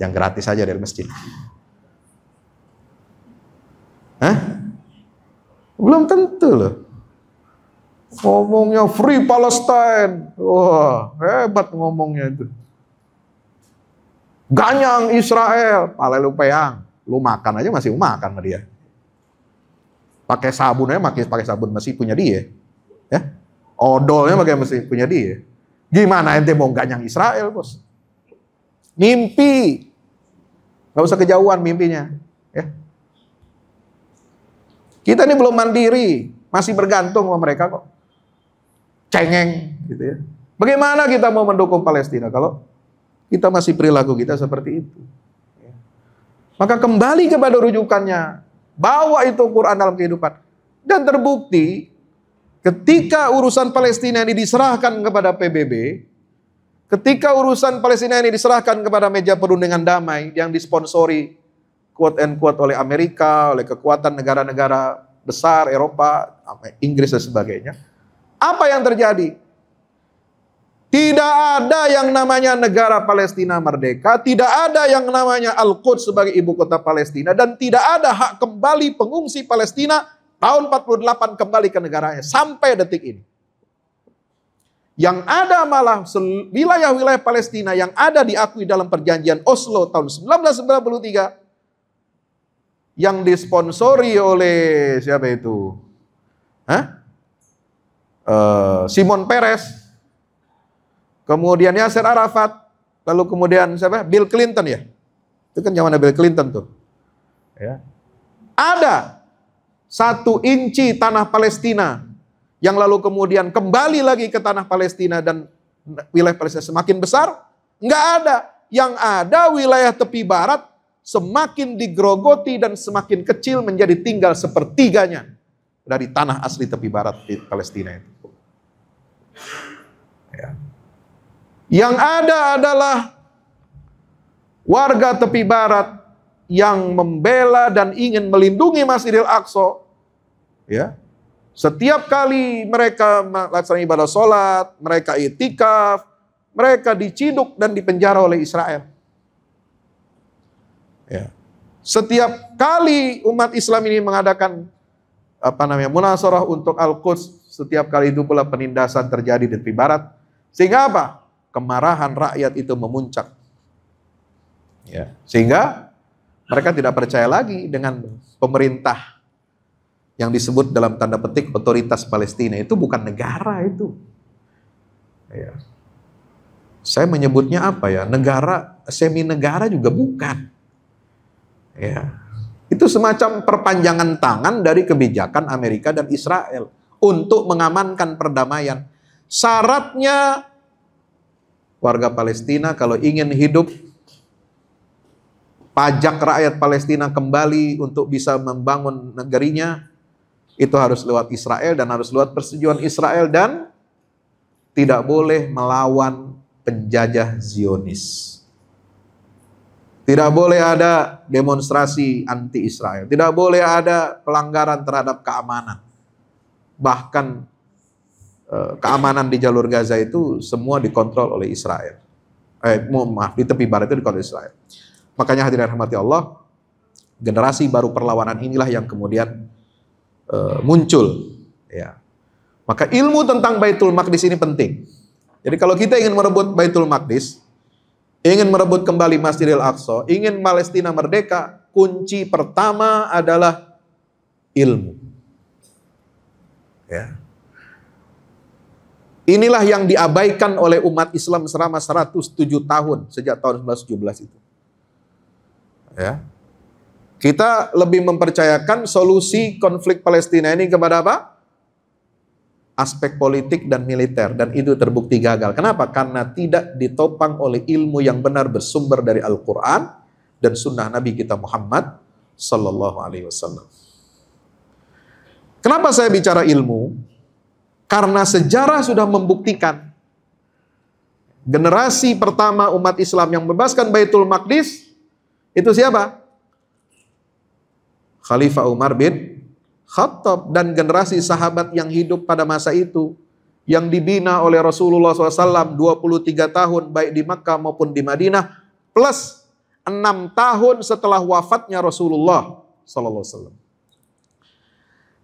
yang gratis aja dari masjid. Hah? Belum tentu loh. Ngomongnya free Palestine. Wah, hebat ngomongnya itu. Ganyang Israel, pale ah, lu peyang. Lu makan aja masih makan sama dia. Pakai sabun aja pakai pakai sabun masih punya dia. Ya. Odolnya pakai masih punya dia. Gimana ente mau ganyang Israel, bos? Mimpi. Gak usah kejauhan mimpinya. Ya. Kita ini belum mandiri, masih bergantung sama mereka kok. Cengeng gitu ya. Bagaimana kita mau mendukung Palestina kalau kita masih perilaku kita seperti itu? Ya. Maka kembali kepada rujukannya, bawa itu Quran dalam kehidupan. Dan terbukti Ketika urusan Palestina ini diserahkan kepada PBB, ketika urusan Palestina ini diserahkan kepada meja perundingan damai yang disponsori quote and quote oleh Amerika, oleh kekuatan negara-negara besar Eropa, Inggris dan sebagainya. Apa yang terjadi? Tidak ada yang namanya negara Palestina merdeka, tidak ada yang namanya Al-Quds sebagai ibu kota Palestina, dan tidak ada hak kembali pengungsi Palestina Tahun 48 kembali ke negaranya sampai detik ini. Yang ada malah wilayah-wilayah Palestina yang ada diakui dalam perjanjian Oslo tahun 1993 yang disponsori oleh siapa itu? Hah? Uh, Simon Peres, kemudian Yasser Arafat, lalu kemudian siapa? Bill Clinton ya. Itu kan zaman Bill Clinton tuh. Ya. Ada satu inci tanah Palestina yang lalu kemudian kembali lagi ke tanah Palestina dan wilayah Palestina semakin besar, Enggak ada. Yang ada wilayah tepi barat semakin digrogoti dan semakin kecil menjadi tinggal sepertiganya dari tanah asli tepi barat di Palestina itu. Ya. Yang ada adalah warga tepi barat yang membela dan ingin melindungi Masjidil Aqsa Ya. Setiap kali mereka melaksanakan ibadah sholat, mereka itikaf, mereka diciduk dan dipenjara oleh Israel. Ya. Setiap kali umat Islam ini mengadakan apa namanya munasarah untuk Al-Quds, setiap kali itu pula penindasan terjadi di tepi barat. Sehingga apa? Kemarahan rakyat itu memuncak. Ya. Sehingga mereka tidak percaya lagi dengan pemerintah yang disebut dalam tanda petik otoritas Palestina itu bukan negara itu. Ya. Saya menyebutnya apa ya? Negara semi negara juga bukan. Ya. Itu semacam perpanjangan tangan dari kebijakan Amerika dan Israel untuk mengamankan perdamaian. Syaratnya warga Palestina kalau ingin hidup pajak rakyat Palestina kembali untuk bisa membangun negerinya itu harus lewat Israel dan harus lewat persetujuan Israel dan tidak boleh melawan penjajah Zionis. Tidak boleh ada demonstrasi anti Israel, tidak boleh ada pelanggaran terhadap keamanan. Bahkan eh, keamanan di jalur Gaza itu semua dikontrol oleh Israel. Eh, maaf, di tepi barat itu dikontrol Israel. Makanya hadirin rahmati Allah, generasi baru perlawanan inilah yang kemudian e, muncul. Ya. Maka ilmu tentang Baitul Maqdis ini penting. Jadi kalau kita ingin merebut Baitul Maqdis, ingin merebut kembali Masjidil Aqsa, ingin Palestina merdeka, kunci pertama adalah ilmu. Ya. Inilah yang diabaikan oleh umat Islam selama 107 tahun sejak tahun 1917 itu. Ya. Kita lebih mempercayakan solusi konflik Palestina ini kepada apa? aspek politik dan militer dan itu terbukti gagal. Kenapa? Karena tidak ditopang oleh ilmu yang benar bersumber dari Al-Qur'an dan sunnah Nabi kita Muhammad sallallahu alaihi wasallam. Kenapa saya bicara ilmu? Karena sejarah sudah membuktikan generasi pertama umat Islam yang membebaskan Baitul Maqdis itu siapa? Khalifah Umar bin Khattab dan generasi sahabat yang hidup pada masa itu yang dibina oleh Rasulullah SAW 23 tahun baik di Makkah maupun di Madinah plus 6 tahun setelah wafatnya Rasulullah SAW.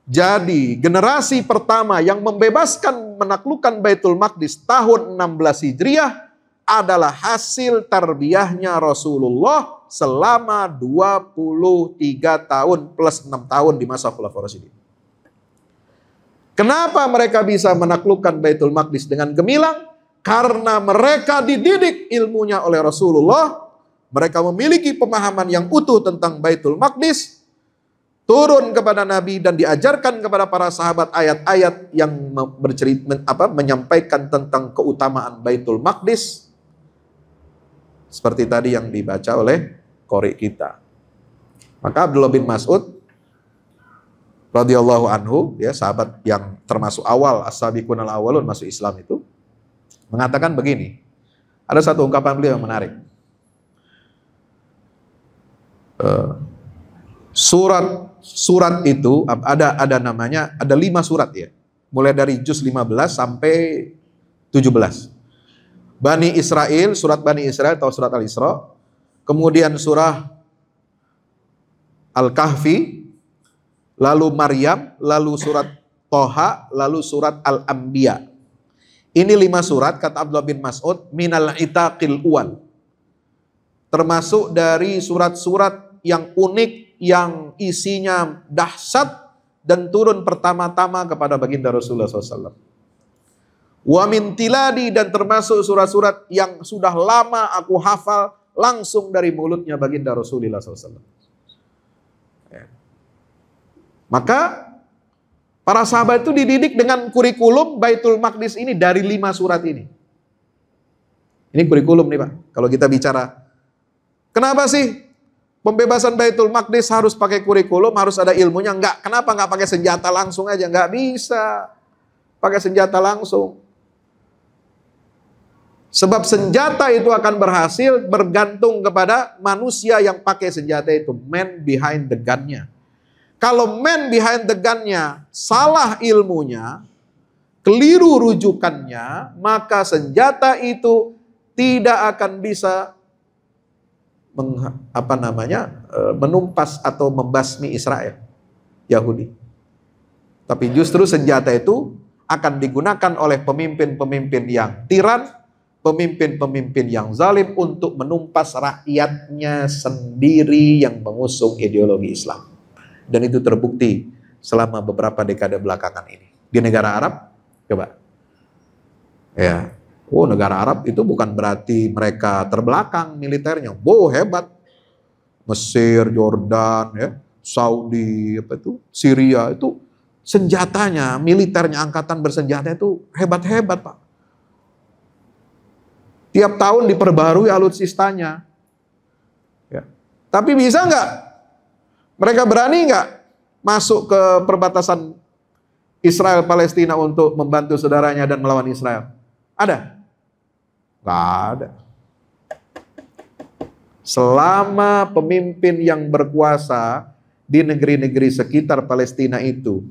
Jadi generasi pertama yang membebaskan menaklukkan Baitul Maqdis tahun 16 Hijriah adalah hasil terbiahnya Rasulullah selama 23 tahun plus 6 tahun di masa Khulafaur Rasyidin. Kenapa mereka bisa menaklukkan Baitul Maqdis dengan gemilang? Karena mereka dididik ilmunya oleh Rasulullah, mereka memiliki pemahaman yang utuh tentang Baitul Maqdis, turun kepada Nabi dan diajarkan kepada para sahabat ayat-ayat yang bercerita apa menyampaikan tentang keutamaan Baitul Maqdis seperti tadi yang dibaca oleh kori kita. Maka Abdullah bin Mas'ud radhiyallahu anhu, ya sahabat yang termasuk awal as kunal awalun masuk Islam itu mengatakan begini. Ada satu ungkapan beliau yang menarik. Uh, surat surat itu ada ada namanya ada lima surat ya mulai dari juz 15 sampai 17 Bani Israel, surat Bani Israel atau surat Al-Isra. Kemudian surah Al-Kahfi, lalu Maryam, lalu surat Toha, lalu surat Al-Anbiya. Ini lima surat kata Abdullah bin Mas'ud minal itaqil uwan. Termasuk dari surat-surat yang unik yang isinya dahsyat dan turun pertama-tama kepada baginda Rasulullah SAW. Wa min tiladi dan termasuk surat-surat yang sudah lama aku hafal langsung dari mulutnya baginda Rasulullah SAW. Ya. Maka para sahabat itu dididik dengan kurikulum Baitul Maqdis ini dari lima surat ini. Ini kurikulum nih Pak, kalau kita bicara. Kenapa sih Pembebasan Baitul Maqdis harus pakai kurikulum, harus ada ilmunya. Enggak, kenapa enggak pakai senjata langsung aja? Enggak bisa. Pakai senjata langsung. Sebab senjata itu akan berhasil bergantung kepada manusia yang pakai senjata itu, man behind the gunnya. Kalau man behind the gunnya salah ilmunya, keliru rujukannya, maka senjata itu tidak akan bisa meng, apa namanya? E, menumpas atau membasmi Israel Yahudi. Tapi justru senjata itu akan digunakan oleh pemimpin-pemimpin yang tiran pemimpin-pemimpin yang zalim untuk menumpas rakyatnya sendiri yang mengusung ideologi Islam. Dan itu terbukti selama beberapa dekade belakangan ini. Di negara Arab, coba. Ya. Oh, negara Arab itu bukan berarti mereka terbelakang militernya. Wow, hebat. Mesir, Jordan, ya, Saudi, apa itu, Syria itu senjatanya, militernya, angkatan bersenjata itu hebat-hebat, Pak Tiap tahun diperbarui alutsistanya. Ya. Tapi bisa nggak? Mereka berani nggak masuk ke perbatasan Israel Palestina untuk membantu saudaranya dan melawan Israel? Ada? Gak ada. Selama pemimpin yang berkuasa di negeri-negeri sekitar Palestina itu,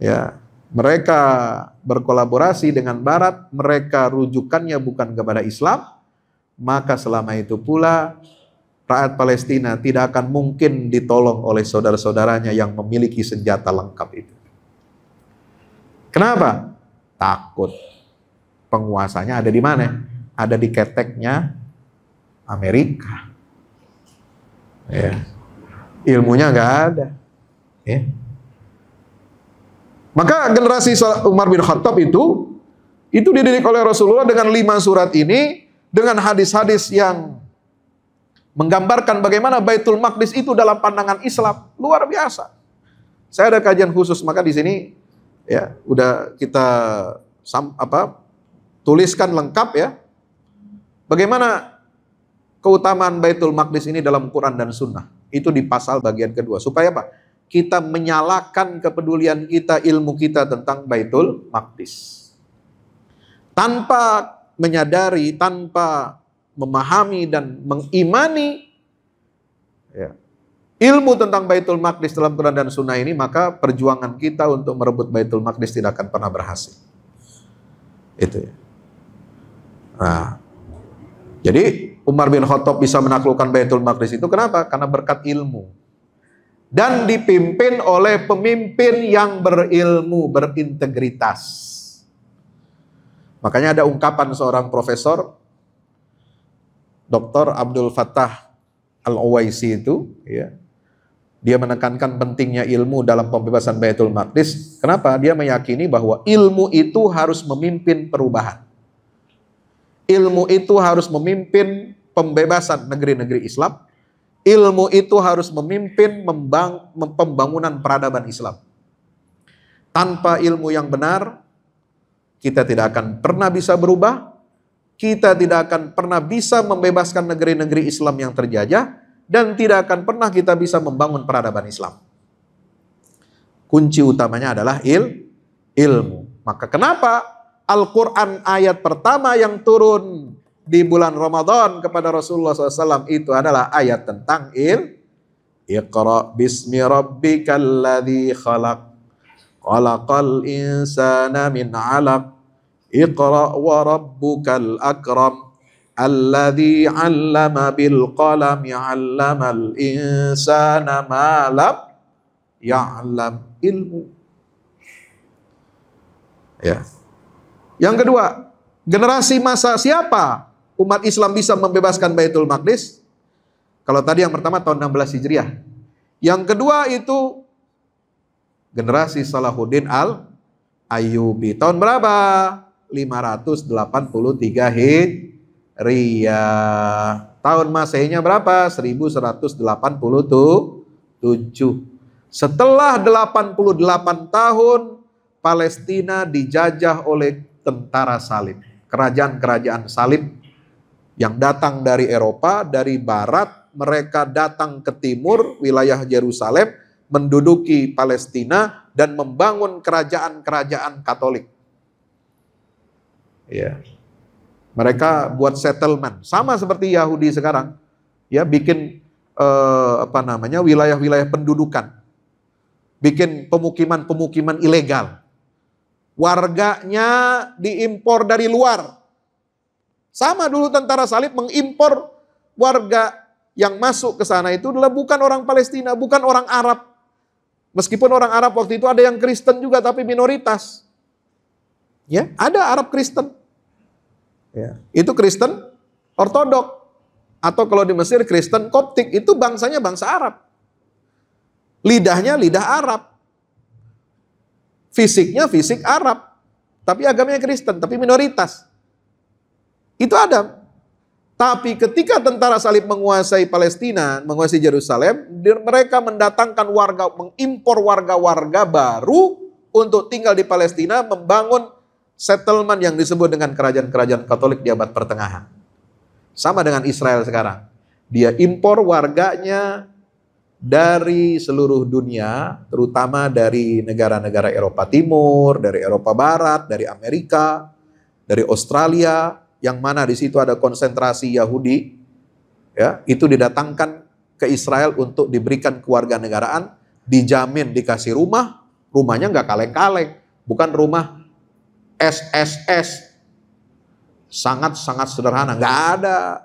ya mereka berkolaborasi dengan Barat, mereka rujukannya bukan kepada Islam, maka selama itu pula rakyat Palestina tidak akan mungkin ditolong oleh saudara-saudaranya yang memiliki senjata lengkap itu. Kenapa? Takut. Penguasanya ada di mana? Ada di keteknya Amerika. Ya. Ilmunya nggak ada. Ya. Maka generasi Umar bin Khattab itu itu dididik oleh Rasulullah dengan lima surat ini dengan hadis-hadis yang menggambarkan bagaimana Baitul Maqdis itu dalam pandangan Islam luar biasa. Saya ada kajian khusus maka di sini ya udah kita sam, apa tuliskan lengkap ya. Bagaimana keutamaan Baitul Maqdis ini dalam Quran dan Sunnah. Itu di pasal bagian kedua. Supaya apa? kita menyalakan kepedulian kita, ilmu kita tentang Baitul Maqdis. Tanpa menyadari, tanpa memahami dan mengimani ya, ilmu tentang Baitul Maqdis dalam Quran dan Sunnah ini, maka perjuangan kita untuk merebut Baitul Maqdis tidak akan pernah berhasil. Itu ya. Nah, jadi Umar bin Khattab bisa menaklukkan Baitul Maqdis itu kenapa? Karena berkat ilmu dan dipimpin oleh pemimpin yang berilmu, berintegritas. Makanya ada ungkapan seorang profesor, Dr. Abdul Fattah Al-Uwaisi itu, ya, dia menekankan pentingnya ilmu dalam pembebasan Baitul Maqdis. Kenapa? Dia meyakini bahwa ilmu itu harus memimpin perubahan. Ilmu itu harus memimpin pembebasan negeri-negeri Islam. Ilmu itu harus memimpin membang, pembangunan peradaban Islam. Tanpa ilmu yang benar, kita tidak akan pernah bisa berubah, kita tidak akan pernah bisa membebaskan negeri-negeri Islam yang terjajah, dan tidak akan pernah kita bisa membangun peradaban Islam. Kunci utamanya adalah il, ilmu. Maka kenapa Al-Quran ayat pertama yang turun di bulan Ramadan kepada Rasulullah SAW itu adalah ayat tentang il Iqra bismi rabbikal ladzi khalaq qalaqal insana min 'alaq Iqra wa rabbukal akram alladzi 'allama bil qalam 'allamal insana ma lam ya'lam ilmu ya yang kedua generasi masa siapa umat Islam bisa membebaskan Baitul Maqdis? Kalau tadi yang pertama tahun 16 Hijriah. Yang kedua itu generasi Salahuddin Al Ayyubi. Tahun berapa? 583 Hijriah. Tahun Masehnya berapa? 1187. Setelah 88 tahun Palestina dijajah oleh tentara salib, kerajaan-kerajaan salib yang datang dari Eropa, dari barat, mereka datang ke timur, wilayah Yerusalem, menduduki Palestina dan membangun kerajaan-kerajaan Katolik. Ya. Mereka buat settlement sama seperti Yahudi sekarang. Ya, bikin eh, apa namanya? wilayah-wilayah pendudukan. Bikin pemukiman-pemukiman ilegal. Warganya diimpor dari luar sama dulu tentara salib mengimpor warga yang masuk ke sana itu adalah bukan orang Palestina, bukan orang Arab. Meskipun orang Arab waktu itu ada yang Kristen juga tapi minoritas. Ya, ada Arab Kristen. Ya, itu Kristen Ortodok atau kalau di Mesir Kristen Koptik itu bangsanya bangsa Arab. Lidahnya lidah Arab. Fisiknya fisik Arab. Tapi agamanya Kristen, tapi minoritas. Itu ada, Tapi ketika tentara salib menguasai Palestina, menguasai Yerusalem, mereka mendatangkan warga, mengimpor warga-warga baru untuk tinggal di Palestina, membangun settlement yang disebut dengan kerajaan-kerajaan Katolik di abad pertengahan. Sama dengan Israel sekarang. Dia impor warganya dari seluruh dunia, terutama dari negara-negara Eropa Timur, dari Eropa Barat, dari Amerika, dari Australia, yang mana di situ ada konsentrasi Yahudi, ya itu didatangkan ke Israel untuk diberikan kewarganegaraan, dijamin dikasih rumah, rumahnya nggak kaleng-kaleng, bukan rumah SSS, sangat-sangat sederhana, nggak ada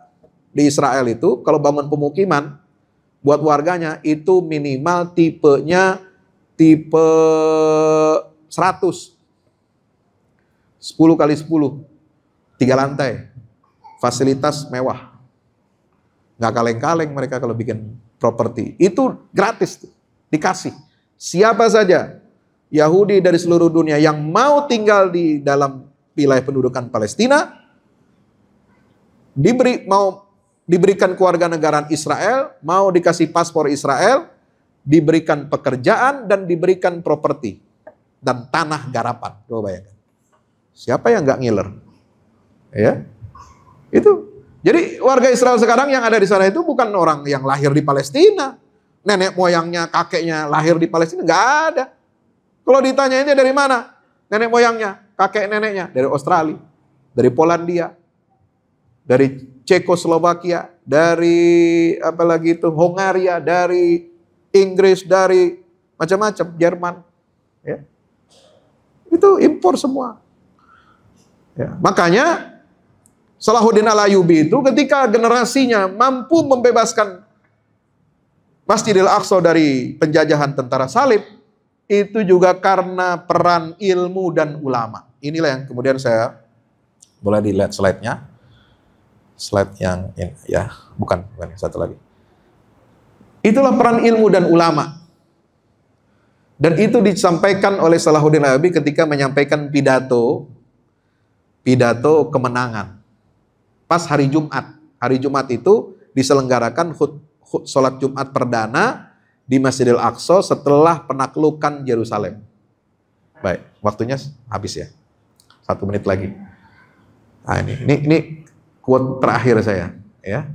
di Israel itu kalau bangun pemukiman buat warganya itu minimal tipenya tipe 100. 10 kali 10 tiga lantai, fasilitas mewah. Nggak kaleng-kaleng mereka kalau bikin properti. Itu gratis, tuh. dikasih. Siapa saja Yahudi dari seluruh dunia yang mau tinggal di dalam wilayah pendudukan Palestina, diberi mau diberikan keluarga negaraan Israel, mau dikasih paspor Israel, diberikan pekerjaan dan diberikan properti dan tanah garapan. Coba bayangkan. Siapa yang nggak ngiler? Ya. Itu. Jadi warga Israel sekarang yang ada di sana itu bukan orang yang lahir di Palestina. Nenek moyangnya, kakeknya lahir di Palestina nggak ada. Kalau ditanya ini dari mana? Nenek moyangnya, kakek neneknya dari Australia, dari Polandia, dari Cekoslowakia, dari apa lagi itu Hungaria, dari Inggris, dari macam-macam Jerman, ya. Itu impor semua. Ya, makanya Salahuddin Alayubi itu ketika generasinya mampu membebaskan Masjidil Aqsa dari penjajahan tentara salib, itu juga karena peran ilmu dan ulama. Inilah yang kemudian saya boleh dilihat slide-nya. Slide yang ini, ya, bukan, bukan satu lagi. Itulah peran ilmu dan ulama. Dan itu disampaikan oleh Salahuddin Alayubi ketika menyampaikan pidato pidato kemenangan pas hari Jumat. Hari Jumat itu diselenggarakan khut, khut, sholat Jumat perdana di Masjidil Aqsa setelah penaklukan Yerusalem. Baik, waktunya habis ya. Satu menit lagi. Nah, ini, ini, ini quote terakhir saya. Ya.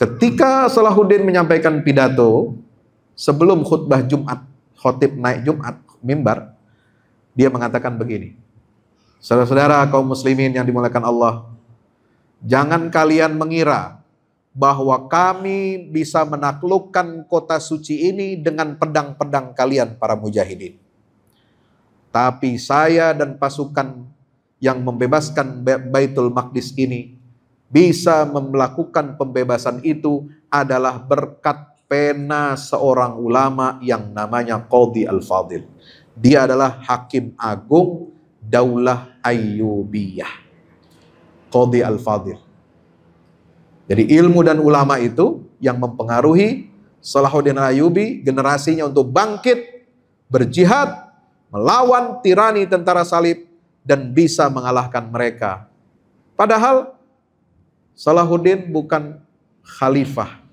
Ketika Salahuddin menyampaikan pidato, sebelum khutbah Jumat, khotib naik Jumat, mimbar, dia mengatakan begini. Saudara-saudara kaum muslimin yang dimuliakan Allah, Jangan kalian mengira bahwa kami bisa menaklukkan kota suci ini dengan pedang-pedang kalian para mujahidin. Tapi saya dan pasukan yang membebaskan Baitul Maqdis ini bisa melakukan pembebasan itu adalah berkat pena seorang ulama yang namanya Qadhi Al-Fadil. Dia adalah hakim agung Daulah Ayyubiyah. Qadi al fadhil Jadi ilmu dan ulama itu yang mempengaruhi Salahuddin Ayubi generasinya untuk bangkit, berjihad, melawan tirani tentara salib dan bisa mengalahkan mereka. Padahal Salahuddin bukan khalifah.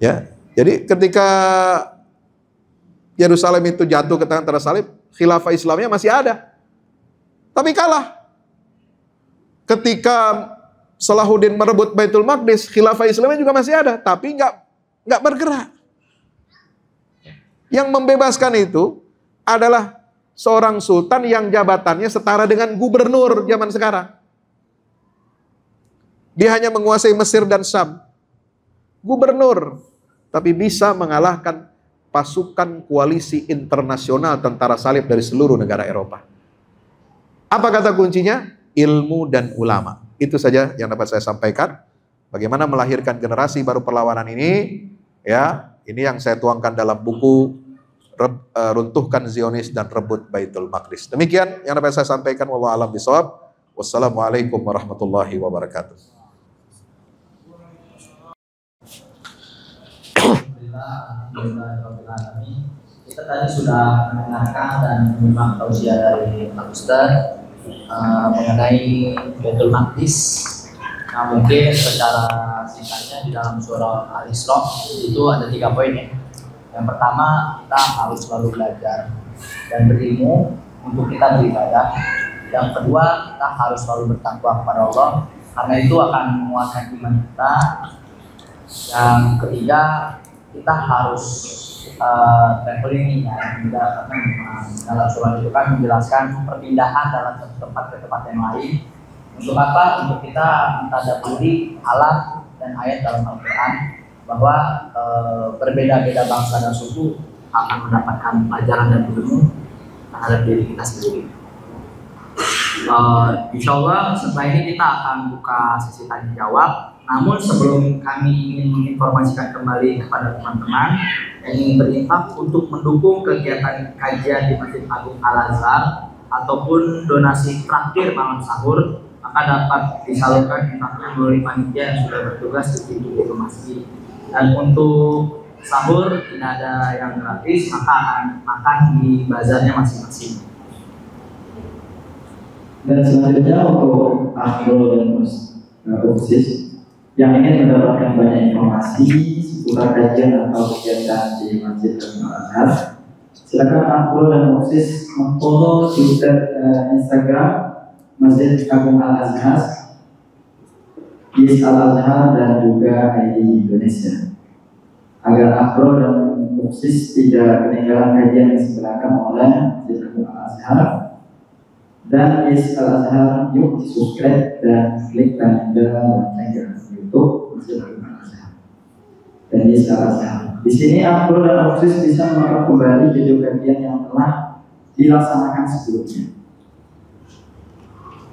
Ya. Jadi ketika Yerusalem itu jatuh ke tangan tentara salib, khilafah Islamnya masih ada. Tapi kalah Ketika Salahuddin merebut Baitul Maqdis, khilafah Islamnya juga masih ada, tapi nggak nggak bergerak. Yang membebaskan itu adalah seorang sultan yang jabatannya setara dengan gubernur zaman sekarang. Dia hanya menguasai Mesir dan Sam. Gubernur, tapi bisa mengalahkan pasukan koalisi internasional tentara salib dari seluruh negara Eropa. Apa kata kuncinya? ilmu dan ulama. Itu saja yang dapat saya sampaikan. Bagaimana melahirkan generasi baru perlawanan ini, ya, ini yang saya tuangkan dalam buku eh, runtuhkan Zionis dan rebut Baitul Maqdis. Demikian yang dapat saya sampaikan. Wallahu alam bisawab. Wassalamualaikum warahmatullahi wabarakatuh. kita tadi sudah mendengarkan dan menyimak tausiah dari Pak Ustaz uh, mengenai Baitul Maqdis. Nah, mungkin secara singkatnya di dalam suara Al-Isra itu ada tiga poin ya. Yang pertama, kita harus selalu belajar dan berilmu untuk kita beribadah. Yang kedua, kita harus selalu bertakwa kepada Allah karena itu akan menguatkan iman kita. Yang ketiga, kita harus uh, traveling ini ya juga memang dalam surat itu kan menjelaskan perpindahan dalam satu tempat ke tempat yang lain untuk apa? Untuk kita mentadaburi alat dan ayat dalam Al-Quran bahwa e, berbeda-beda bangsa dan suku akan mendapatkan pelajaran dan ilmu terhadap diri kita sendiri. uh, insya Allah setelah ini kita akan buka sesi tanya jawab namun sebelum kami ingin menginformasikan kembali kepada teman-teman yang ingin berinfak untuk mendukung kegiatan kajian di Masjid Agung Al-Azhar ataupun donasi terakhir malam sahur maka dapat disalurkan infaknya melalui panitia yang sudah bertugas di pintu pintu masjid. Dan untuk sahur tidak ada yang gratis maka akan makan di bazarnya masing-masing. Dan selanjutnya untuk Akhirul dan Mas eh, Ufsis yang ingin mendapatkan banyak informasi seputar kajian atau kegiatan di Masjid Al-Azhar, silakan Akul dan Moses memfollow Twitter uh, Instagram Masjid Agung Al-Azhar, di Al-Azhar dan juga ID Indonesia agar Akul dan Moses tidak ketinggalan kajian yang diselenggarakan oleh Masjid Agung Al-Azhar dan di al-azhar yuk subscribe dan klik tanda loncengnya untuk dan secara sehat. Di sini Abdul dan Oksis bisa melakukan kembali video-video yang telah dilaksanakan sebelumnya.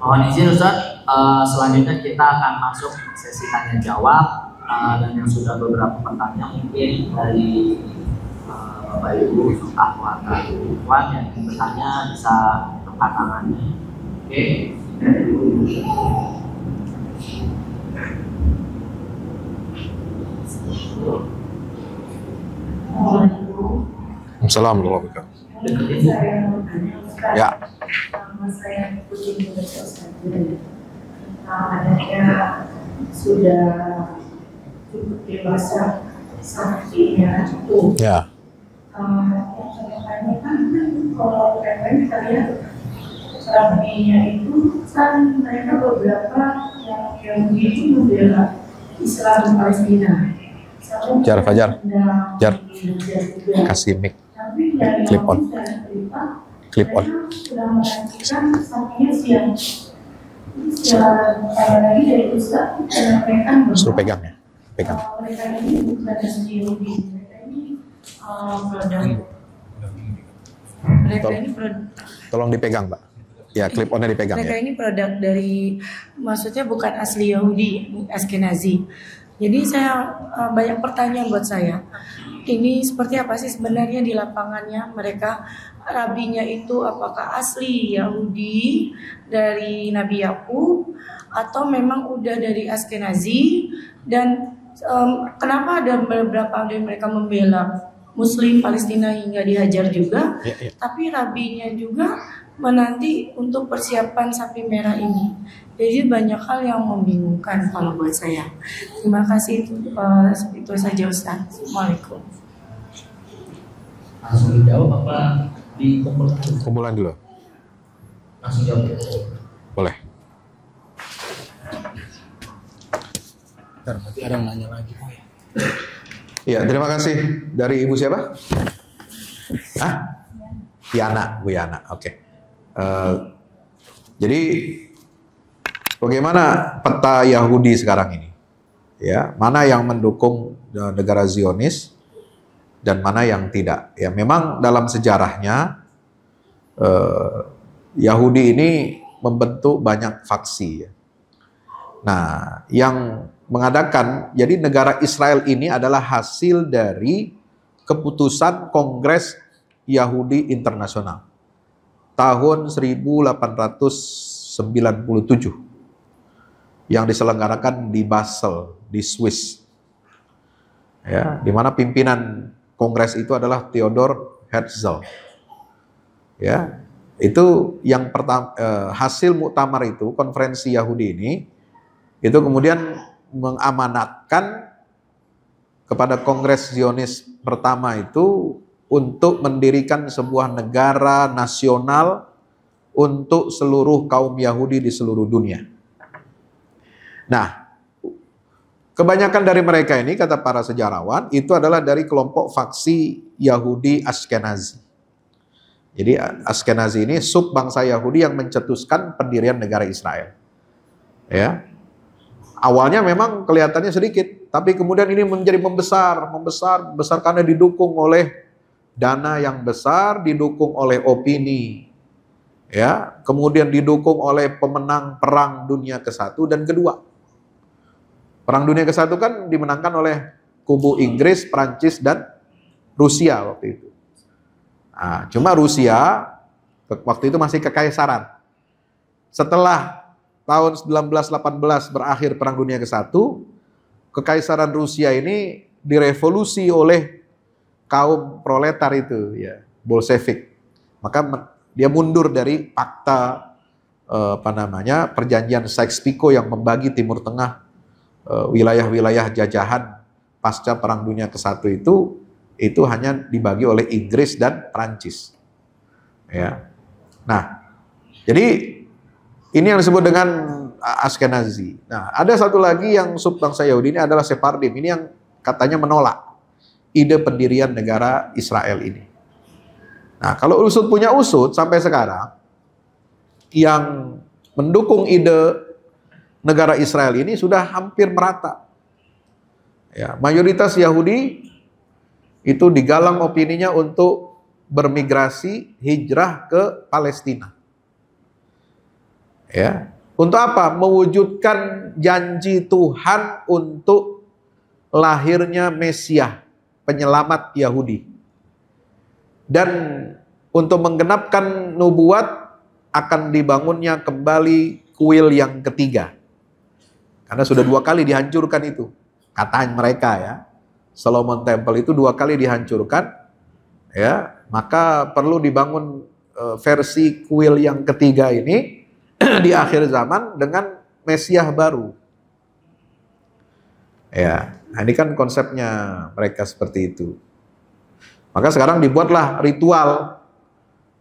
Mohon izin Ustaz, uh, selanjutnya kita akan masuk sesi tanya jawab uh, dan yang sudah beberapa pertanyaan mungkin dari uh, Bapak Ibu aku atau Iwan yang bertanya bisa tempat tangannya. Oke. Okay. Assalamualaikum warahmatullahi Ya. Anaknya sudah cukup dewasa sakitnya itu. Ya. Kelihatannya kan kalau PPN kalian ramenya itu kan mereka beberapa yang yang itu membela Islam Palestina. Jar Fajar. Jar. Kasih mic. Clip on. Clip on. Suruh pegang ya. Pegang. Tolong, tolong dipegang, Pak. Ya, clip onnya dipegang mereka ya. ini produk dari, maksudnya bukan asli Yahudi, Askenazi. Jadi saya eh, banyak pertanyaan buat saya. Ini seperti apa sih sebenarnya di lapangannya mereka rabinya itu apakah asli Yahudi dari Nabi Yakub atau memang udah dari Askenazi dan um, kenapa ada beberapa dari mereka membela Muslim Palestina hingga dihajar juga, ya, ya. tapi rabinya juga menanti untuk persiapan sapi merah ini. Jadi banyak hal yang membingungkan kalau buat saya. Terima kasih itu, uh, itu saja Ustaz. Assalamualaikum. Langsung dijawab apa di kumpulan? Kumpulan dulu. Langsung jawab. Boleh. Ntar nanti ada nanya lagi. iya terima kasih. Dari Ibu siapa? Hah? Yana, Bu Yana. Oke. Okay. Uh, jadi bagaimana peta Yahudi sekarang ini? Ya, mana yang mendukung eh, negara Zionis dan mana yang tidak? Ya, memang dalam sejarahnya uh, Yahudi ini membentuk banyak faksi. Ya. Nah, yang mengadakan, jadi negara Israel ini adalah hasil dari keputusan Kongres Yahudi Internasional tahun 1897 yang diselenggarakan di Basel, di Swiss. Ya, ah. di mana pimpinan kongres itu adalah Theodor Herzl. Ya, ah. itu yang pertama eh, hasil muktamar itu konferensi Yahudi ini itu kemudian mengamanatkan kepada kongres Zionis pertama itu untuk mendirikan sebuah negara nasional untuk seluruh kaum Yahudi di seluruh dunia. Nah, kebanyakan dari mereka ini, kata para sejarawan, itu adalah dari kelompok faksi Yahudi Ashkenazi. Jadi Ashkenazi ini sub bangsa Yahudi yang mencetuskan pendirian negara Israel. Ya. Awalnya memang kelihatannya sedikit, tapi kemudian ini menjadi membesar, membesar, membesar karena didukung oleh dana yang besar didukung oleh opini, ya, kemudian didukung oleh pemenang perang dunia ke-1 dan kedua. Perang dunia ke-1 kan dimenangkan oleh kubu Inggris, Prancis dan Rusia waktu itu. Nah, cuma Rusia waktu itu masih kekaisaran. Setelah tahun 1918 berakhir Perang Dunia ke-1, kekaisaran Rusia ini direvolusi oleh kaum proletar itu ya Bolshevik maka dia mundur dari fakta eh, apa namanya perjanjian Sykes-Picot yang membagi Timur Tengah eh, wilayah-wilayah jajahan pasca Perang Dunia ke-1 itu itu hanya dibagi oleh Inggris dan Prancis. Ya. Nah, jadi ini yang disebut dengan Askenazi. Nah, ada satu lagi yang sub bangsa Yahudi ini adalah Sephardim. Ini yang katanya menolak ide pendirian negara Israel ini. Nah, kalau usut punya usut sampai sekarang yang mendukung ide negara Israel ini sudah hampir merata. Ya, mayoritas Yahudi itu digalang opininya untuk bermigrasi hijrah ke Palestina. Ya, untuk apa? Mewujudkan janji Tuhan untuk lahirnya Mesias penyelamat Yahudi. Dan untuk menggenapkan nubuat akan dibangunnya kembali kuil yang ketiga. Karena sudah dua kali dihancurkan itu. Katanya mereka ya. Solomon Temple itu dua kali dihancurkan. Ya, maka perlu dibangun e, versi kuil yang ketiga ini di akhir zaman dengan Mesiah baru. Ya, nah, ini kan konsepnya mereka seperti itu. Maka sekarang dibuatlah ritual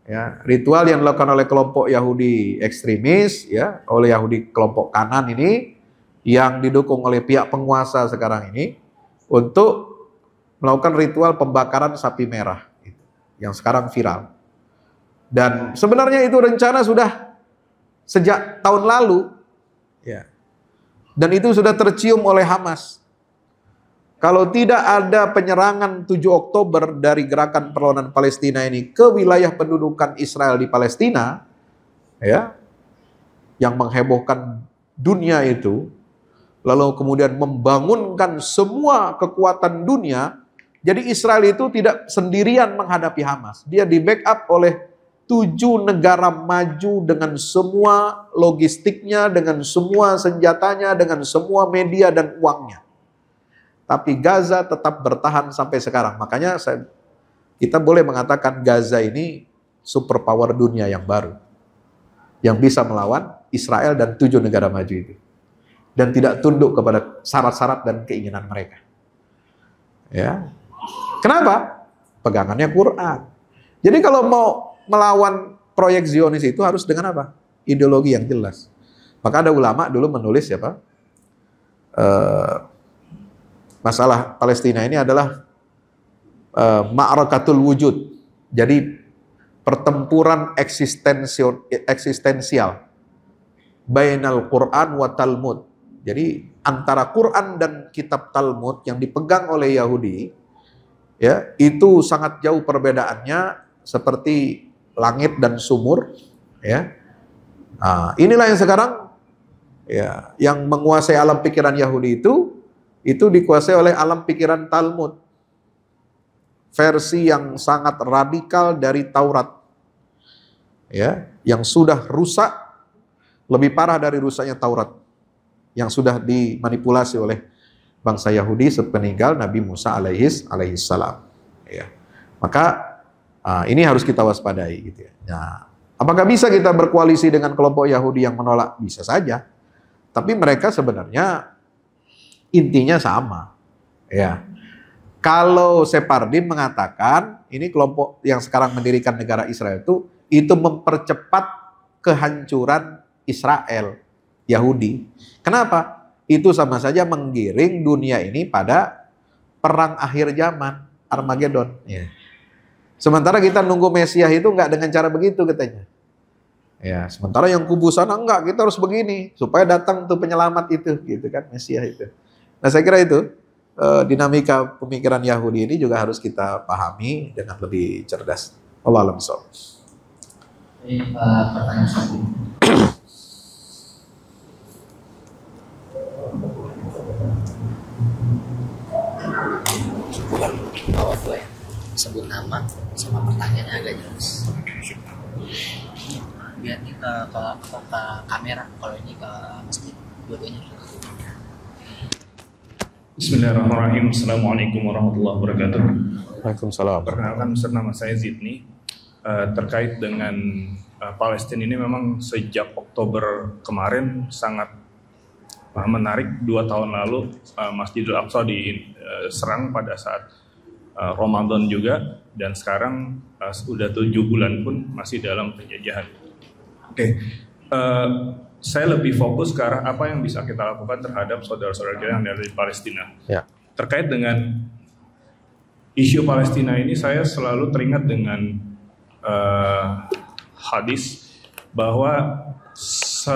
ya, ritual yang dilakukan oleh kelompok Yahudi ekstremis ya, oleh Yahudi kelompok kanan ini yang didukung oleh pihak penguasa sekarang ini untuk melakukan ritual pembakaran sapi merah gitu, yang sekarang viral. Dan sebenarnya itu rencana sudah sejak tahun lalu ya. Dan itu sudah tercium oleh Hamas. Kalau tidak ada penyerangan 7 Oktober dari gerakan perlawanan Palestina ini ke wilayah pendudukan Israel di Palestina, ya, yang menghebohkan dunia itu, lalu kemudian membangunkan semua kekuatan dunia, jadi Israel itu tidak sendirian menghadapi Hamas. Dia di backup oleh tujuh negara maju dengan semua logistiknya, dengan semua senjatanya, dengan semua media dan uangnya. Tapi Gaza tetap bertahan sampai sekarang. Makanya saya, kita boleh mengatakan Gaza ini superpower dunia yang baru. Yang bisa melawan Israel dan tujuh negara maju itu. Dan tidak tunduk kepada syarat-syarat dan keinginan mereka. Ya, Kenapa? Pegangannya Quran. Jadi kalau mau melawan proyek Zionis itu harus dengan apa? Ideologi yang jelas. Maka ada ulama dulu menulis ya Pak, uh, masalah Palestina ini adalah uh, ma'rakatul wujud. Jadi pertempuran eksistensial, eksistensial bainal Quran wa Talmud. Jadi antara Quran dan kitab Talmud yang dipegang oleh Yahudi ya, itu sangat jauh perbedaannya seperti langit dan sumur ya. Nah, inilah yang sekarang ya yang menguasai alam pikiran Yahudi itu itu dikuasai oleh alam pikiran Talmud. Versi yang sangat radikal dari Taurat. Ya, yang sudah rusak lebih parah dari rusaknya Taurat yang sudah dimanipulasi oleh bangsa Yahudi sepeninggal Nabi Musa alaihis alaihis salam. Ya. Maka ah, ini harus kita waspadai gitu ya. Nah, apakah bisa kita berkoalisi dengan kelompok Yahudi yang menolak? Bisa saja. Tapi mereka sebenarnya Intinya sama. Ya. Kalau Separdim mengatakan ini kelompok yang sekarang mendirikan negara Israel itu itu mempercepat kehancuran Israel Yahudi. Kenapa? Itu sama saja menggiring dunia ini pada perang akhir zaman Armageddon. Ya. Sementara kita nunggu Mesias itu nggak dengan cara begitu katanya. Ya, sementara yang kubu sana enggak, kita harus begini supaya datang tuh penyelamat itu gitu kan Mesias itu. Nah saya kira itu eh, dinamika pemikiran Yahudi ini juga harus kita pahami dengan lebih cerdas. Allah alam so. Eh, pertanyaan gue sebut nama sama pertanyaannya agak jelas. Biar ini ke, ke, ke, ke kamera, kalau ini ke masjid, dua-duanya. Bismillahirrahmanirrahim. Assalamualaikum warahmatullahi wabarakatuh. Waalaikumsalam. Perkenalkan nama saya Zidni. Eh, terkait dengan eh, Palestina ini memang sejak Oktober kemarin sangat eh, menarik. Dua tahun lalu uh, Masjidil Aqsa diserang pada saat uh, Ramadan juga dan sekarang sudah tujuh bulan pun masih dalam penjajahan. Oke. Okay saya lebih fokus ke arah apa yang bisa kita lakukan terhadap saudara-saudara kita yang dari Palestina. Ya. Terkait dengan isu Palestina ini, saya selalu teringat dengan uh, hadis bahwa se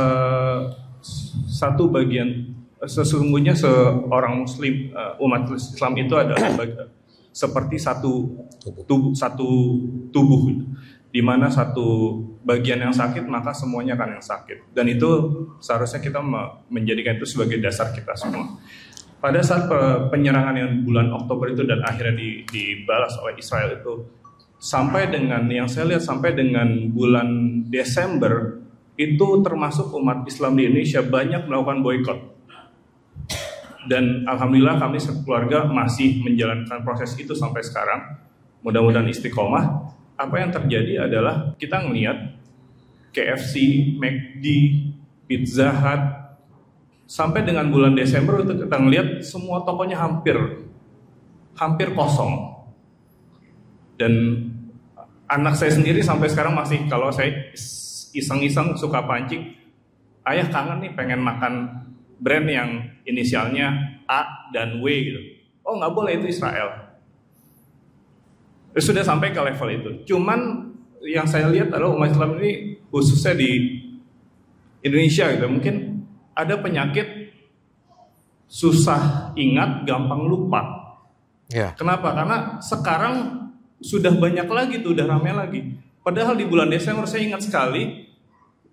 satu bagian sesungguhnya seorang Muslim uh, umat Islam itu adalah seperti satu tubuh, satu tubuh, di mana satu bagian yang sakit maka semuanya akan yang sakit dan itu seharusnya kita menjadikan itu sebagai dasar kita semua pada saat penyerangan yang bulan Oktober itu dan akhirnya dibalas oleh Israel itu sampai dengan yang saya lihat sampai dengan bulan Desember itu termasuk umat Islam di Indonesia banyak melakukan boykot dan alhamdulillah kami sekeluarga masih menjalankan proses itu sampai sekarang mudah-mudahan istiqomah apa yang terjadi adalah kita melihat KFC, McD, Pizza Hut, sampai dengan bulan Desember itu kita ngeliat semua tokonya hampir hampir kosong. Dan anak saya sendiri sampai sekarang masih kalau saya iseng-iseng suka pancing, ayah kangen nih pengen makan brand yang inisialnya A dan W gitu. Oh nggak boleh itu Israel. Sudah sampai ke level itu. Cuman yang saya lihat adalah umat Islam ini khususnya di Indonesia gitu mungkin ada penyakit susah ingat gampang lupa yeah. kenapa karena sekarang sudah banyak lagi tuh udah ramai lagi padahal di bulan Desember saya ingat sekali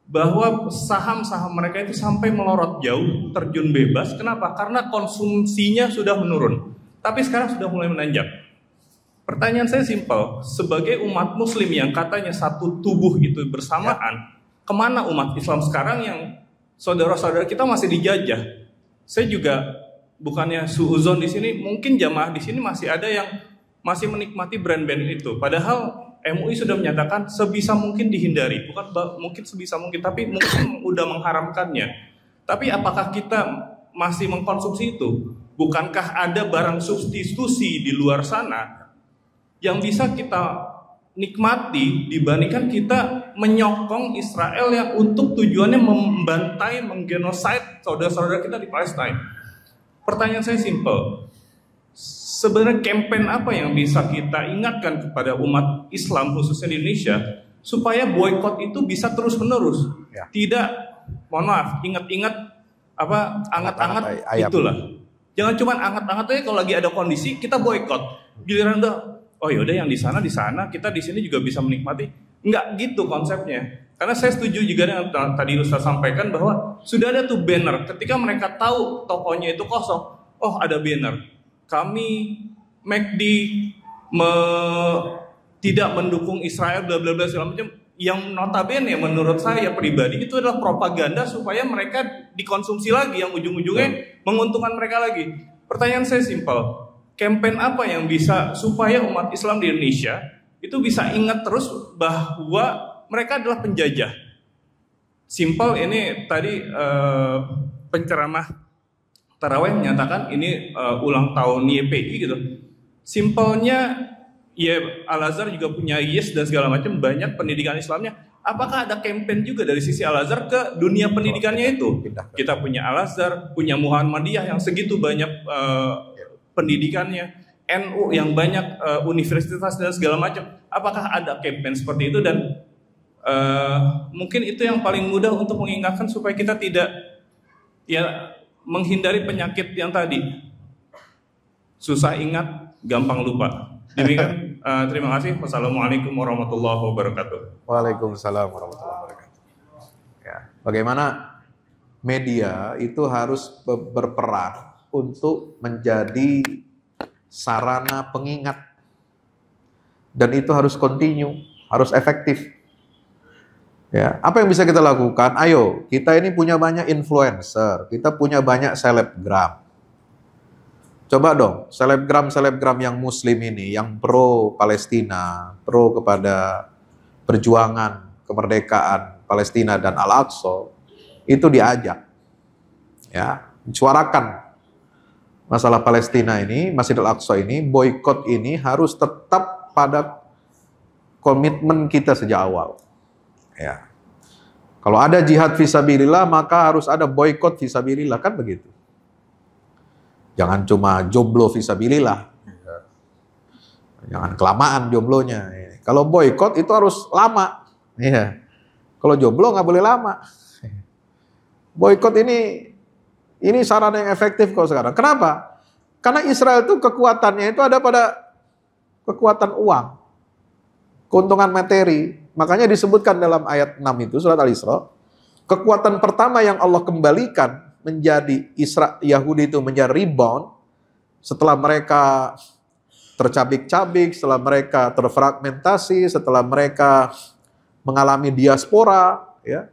bahwa saham-saham mereka itu sampai melorot jauh terjun bebas kenapa karena konsumsinya sudah menurun tapi sekarang sudah mulai menanjak Pertanyaan saya simpel, sebagai umat muslim yang katanya satu tubuh itu bersamaan, kemana umat Islam sekarang yang saudara-saudara kita masih dijajah? Saya juga bukannya suuzon di sini, mungkin jamaah di sini masih ada yang masih menikmati brand-brand itu. Padahal MUI sudah menyatakan sebisa mungkin dihindari, bukan mungkin sebisa mungkin, tapi mungkin sudah mengharamkannya. Tapi apakah kita masih mengkonsumsi itu? Bukankah ada barang substitusi di luar sana yang bisa kita nikmati dibandingkan kita menyokong Israel yang untuk tujuannya membantai, menggenosid saudara-saudara kita di Palestina. Pertanyaan saya simple. Sebenarnya kampanye apa yang bisa kita ingatkan kepada umat Islam khususnya di Indonesia supaya boykot itu bisa terus menerus, ya. tidak mohon maaf ingat-ingat apa angat-angat itulah. Jangan cuma angat-angat aja kalau lagi ada kondisi kita boykot. Giliran udah oh yaudah yang di sana di sana kita di sini juga bisa menikmati nggak gitu konsepnya karena saya setuju juga dengan tadi Ustaz sampaikan bahwa sudah ada tuh banner ketika mereka tahu tokonya itu kosong oh ada banner kami McD me, tidak mendukung Israel bla bla bla segala macam yang notabene ya menurut saya pribadi itu adalah propaganda supaya mereka dikonsumsi lagi yang ujung-ujungnya menguntungkan mereka lagi. Pertanyaan saya simpel, Kampanye apa yang bisa supaya umat Islam di Indonesia itu bisa ingat terus bahwa mereka adalah penjajah. Simple ini tadi uh, penceramah taraweh menyatakan ini uh, ulang tahun YPI gitu. Simpelnya ya Al Azhar juga punya YES dan segala macam banyak pendidikan Islamnya. Apakah ada kampanye juga dari sisi Al Azhar ke dunia pendidikannya itu? Kita punya Al Azhar, punya Muhammadiyah yang segitu banyak uh, pendidikannya, NU yang banyak, uh, universitas dan segala macam. Apakah ada campaign seperti itu dan uh, mungkin itu yang paling mudah untuk mengingatkan supaya kita tidak ya menghindari penyakit yang tadi. Susah ingat, gampang lupa. Demikian, uh, terima kasih. Wassalamualaikum warahmatullahi wabarakatuh. Waalaikumsalam warahmatullahi wabarakatuh. Ya. Bagaimana media itu harus berperan untuk menjadi sarana pengingat. Dan itu harus kontinu, harus efektif. Ya, apa yang bisa kita lakukan? Ayo, kita ini punya banyak influencer, kita punya banyak selebgram. Coba dong, selebgram-selebgram yang muslim ini, yang pro Palestina, pro kepada perjuangan kemerdekaan Palestina dan Al-Aqsa, itu diajak. Ya, suarakan masalah Palestina ini, Masjid al Aqsa ini, boykot ini harus tetap pada komitmen kita sejak awal. Ya. Kalau ada jihad visabilillah, maka harus ada boykot visabilillah, kan begitu. Jangan cuma jomblo visabilillah. Ya. Jangan kelamaan jomblonya. Ya. Kalau boykot itu harus lama. Iya. Kalau jomblo nggak boleh lama. Boykot ini ini saran yang efektif kok sekarang. Kenapa? Karena Israel itu kekuatannya itu ada pada kekuatan uang, keuntungan materi. Makanya disebutkan dalam ayat 6 itu surat Al-Isra, kekuatan pertama yang Allah kembalikan menjadi Isra Yahudi itu menjadi rebound setelah mereka tercabik-cabik, setelah mereka terfragmentasi, setelah mereka mengalami diaspora, ya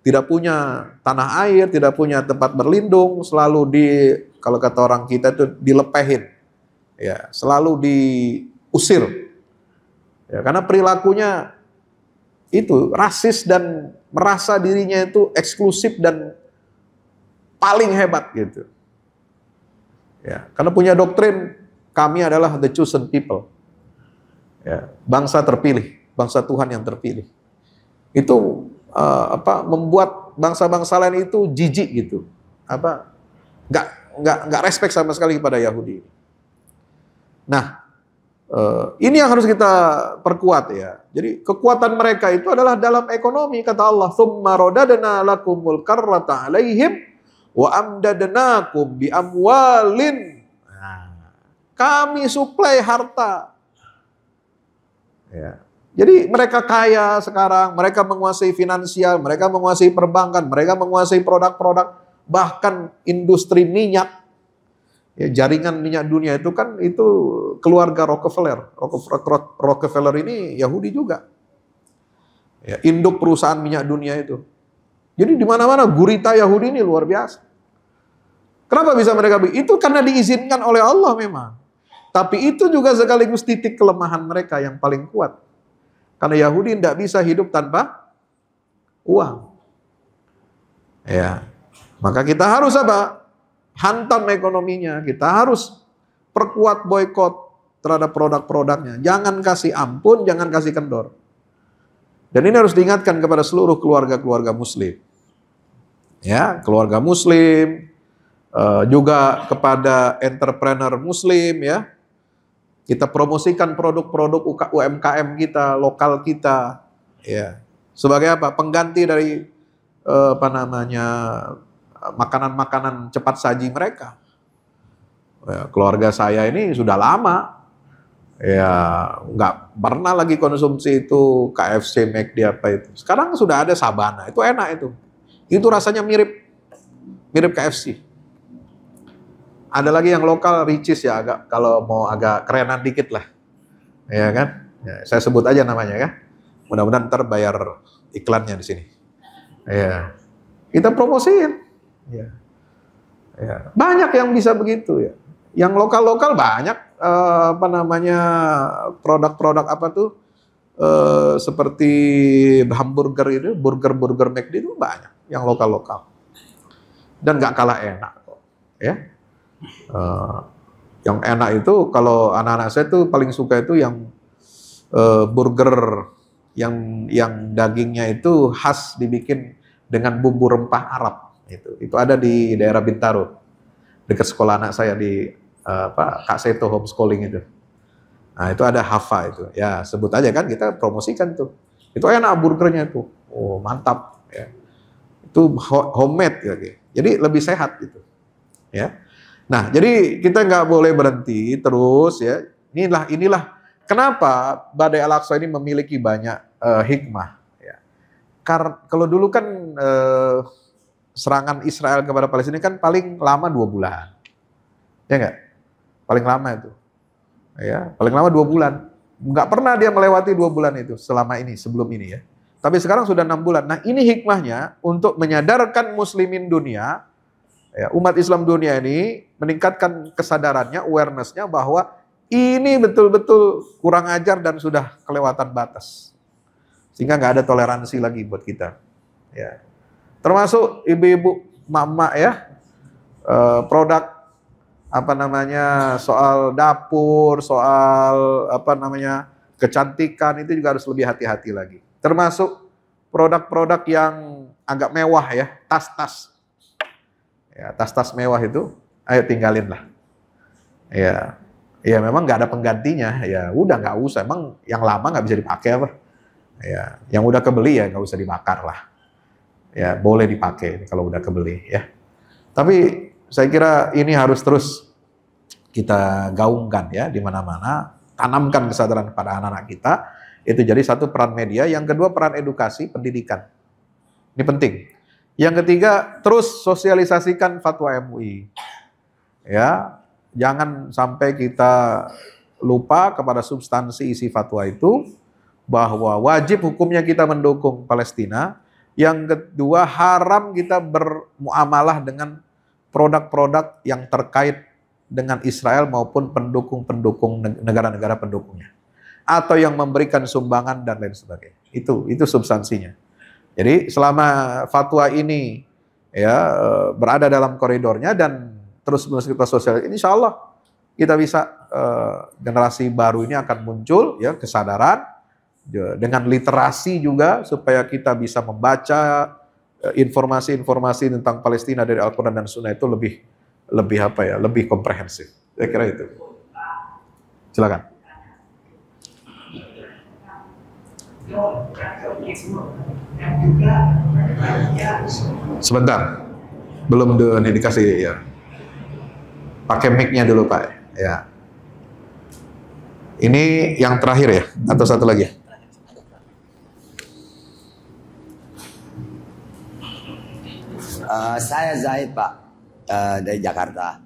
tidak punya tanah air, tidak punya tempat berlindung, selalu di kalau kata orang kita itu dilepehin. Ya, selalu diusir. Ya, karena perilakunya itu rasis dan merasa dirinya itu eksklusif dan paling hebat gitu. Ya, karena punya doktrin kami adalah the chosen people. Ya, bangsa terpilih, bangsa Tuhan yang terpilih. Itu uh, apa membuat bangsa-bangsa lain itu jijik gitu. Apa nggak nggak nggak respect sama sekali kepada Yahudi. Nah, uh, ini yang harus kita perkuat ya. Jadi kekuatan mereka itu adalah dalam ekonomi kata Allah, "Tsumma radadna lakumul karrata 'alaihim wa amdadnakum bi amwalin." Nah, kami suplai harta. Ya. Jadi mereka kaya sekarang, mereka menguasai finansial, mereka menguasai perbankan, mereka menguasai produk-produk, bahkan industri minyak. Ya, jaringan minyak dunia itu kan itu keluarga Rockefeller. Rockefeller ini Yahudi juga. Ya, induk perusahaan minyak dunia itu. Jadi di mana-mana gurita Yahudi ini luar biasa. Kenapa bisa mereka begitu? Itu karena diizinkan oleh Allah memang. Tapi itu juga sekaligus titik kelemahan mereka yang paling kuat. Karena Yahudi tidak bisa hidup tanpa uang. Ya, maka kita harus apa? Hantam ekonominya. Kita harus perkuat boykot terhadap produk-produknya. Jangan kasih ampun, jangan kasih kendor. Dan ini harus diingatkan kepada seluruh keluarga-keluarga muslim. Ya, keluarga muslim, eh, juga kepada entrepreneur muslim ya. Kita promosikan produk-produk UMKM kita, lokal kita, ya. Sebagai apa? Pengganti dari eh, apa namanya makanan-makanan cepat saji mereka. Ya, keluarga saya ini sudah lama ya nggak pernah lagi konsumsi itu KFC, McD apa itu. Sekarang sudah ada Sabana, itu enak itu. Itu rasanya mirip mirip KFC. Ada lagi yang lokal Ricis ya agak kalau mau agak kerenan dikit lah. Ya kan? Ya, saya sebut aja namanya kan. Mudah-mudahan ntar bayar iklannya di sini. Ya. Kita promosiin. Ya. ya. Banyak yang bisa begitu ya. Yang lokal-lokal banyak eh, apa namanya produk-produk apa tuh eh, seperti hamburger itu, burger-burger McD itu banyak yang lokal-lokal. Dan nggak kalah enak kok. Ya. Uh, yang enak itu kalau anak-anak saya tuh paling suka itu yang uh, burger yang yang dagingnya itu khas dibikin dengan bumbu rempah Arab itu itu ada di daerah Bintaro dekat sekolah anak saya di uh, apa Kak Seto homeschooling itu nah itu ada Hafa itu ya sebut aja kan kita promosikan tuh itu enak burgernya itu oh mantap ya itu homemade lagi ya, gitu. jadi lebih sehat gitu ya Nah, jadi kita nggak boleh berhenti terus ya. Inilah inilah kenapa Badai Al-Aqsa ini memiliki banyak uh, hikmah. Ya. Karena kalau dulu kan uh, serangan Israel kepada Palestina kan paling lama dua bulan, ya nggak? Paling lama itu, ya paling lama dua bulan. Nggak pernah dia melewati dua bulan itu selama ini sebelum ini ya. Tapi sekarang sudah enam bulan. Nah ini hikmahnya untuk menyadarkan Muslimin dunia ya, umat Islam dunia ini meningkatkan kesadarannya, awarenessnya bahwa ini betul-betul kurang ajar dan sudah kelewatan batas. Sehingga nggak ada toleransi lagi buat kita. Ya. Termasuk ibu-ibu, mama ya, eh, produk apa namanya soal dapur, soal apa namanya kecantikan itu juga harus lebih hati-hati lagi. Termasuk produk-produk yang agak mewah ya, tas-tas Ya, tas-tas mewah itu, ayo tinggalin lah. Ya, ya memang nggak ada penggantinya. Ya udah nggak usah. Emang yang lama nggak bisa dipakai apa? Ya, yang udah kebeli ya nggak usah dibakar lah. Ya boleh dipakai kalau udah kebeli ya. Tapi saya kira ini harus terus kita gaungkan ya di mana-mana. Tanamkan kesadaran kepada anak-anak kita. Itu jadi satu peran media. Yang kedua peran edukasi, pendidikan. Ini penting. Yang ketiga, terus sosialisasikan fatwa MUI. Ya, jangan sampai kita lupa kepada substansi isi fatwa itu bahwa wajib hukumnya kita mendukung Palestina. Yang kedua, haram kita bermuamalah dengan produk-produk yang terkait dengan Israel maupun pendukung-pendukung negara-negara pendukungnya atau yang memberikan sumbangan dan lain sebagainya. Itu itu substansinya. Jadi selama fatwa ini ya eh, berada dalam koridornya dan terus menerus kita sosial, insya Allah kita bisa eh, generasi baru ini akan muncul ya kesadaran ya, dengan literasi juga supaya kita bisa membaca eh, informasi-informasi tentang Palestina dari Al-Quran dan Sunnah itu lebih lebih apa ya lebih komprehensif. Saya kira itu. Silakan. Sebentar. Belum dikasih ya. Pakai mic-nya dulu, Pak. Ya. Ini yang terakhir ya atau satu lagi? Uh, saya Zaid Pak, uh, dari Jakarta.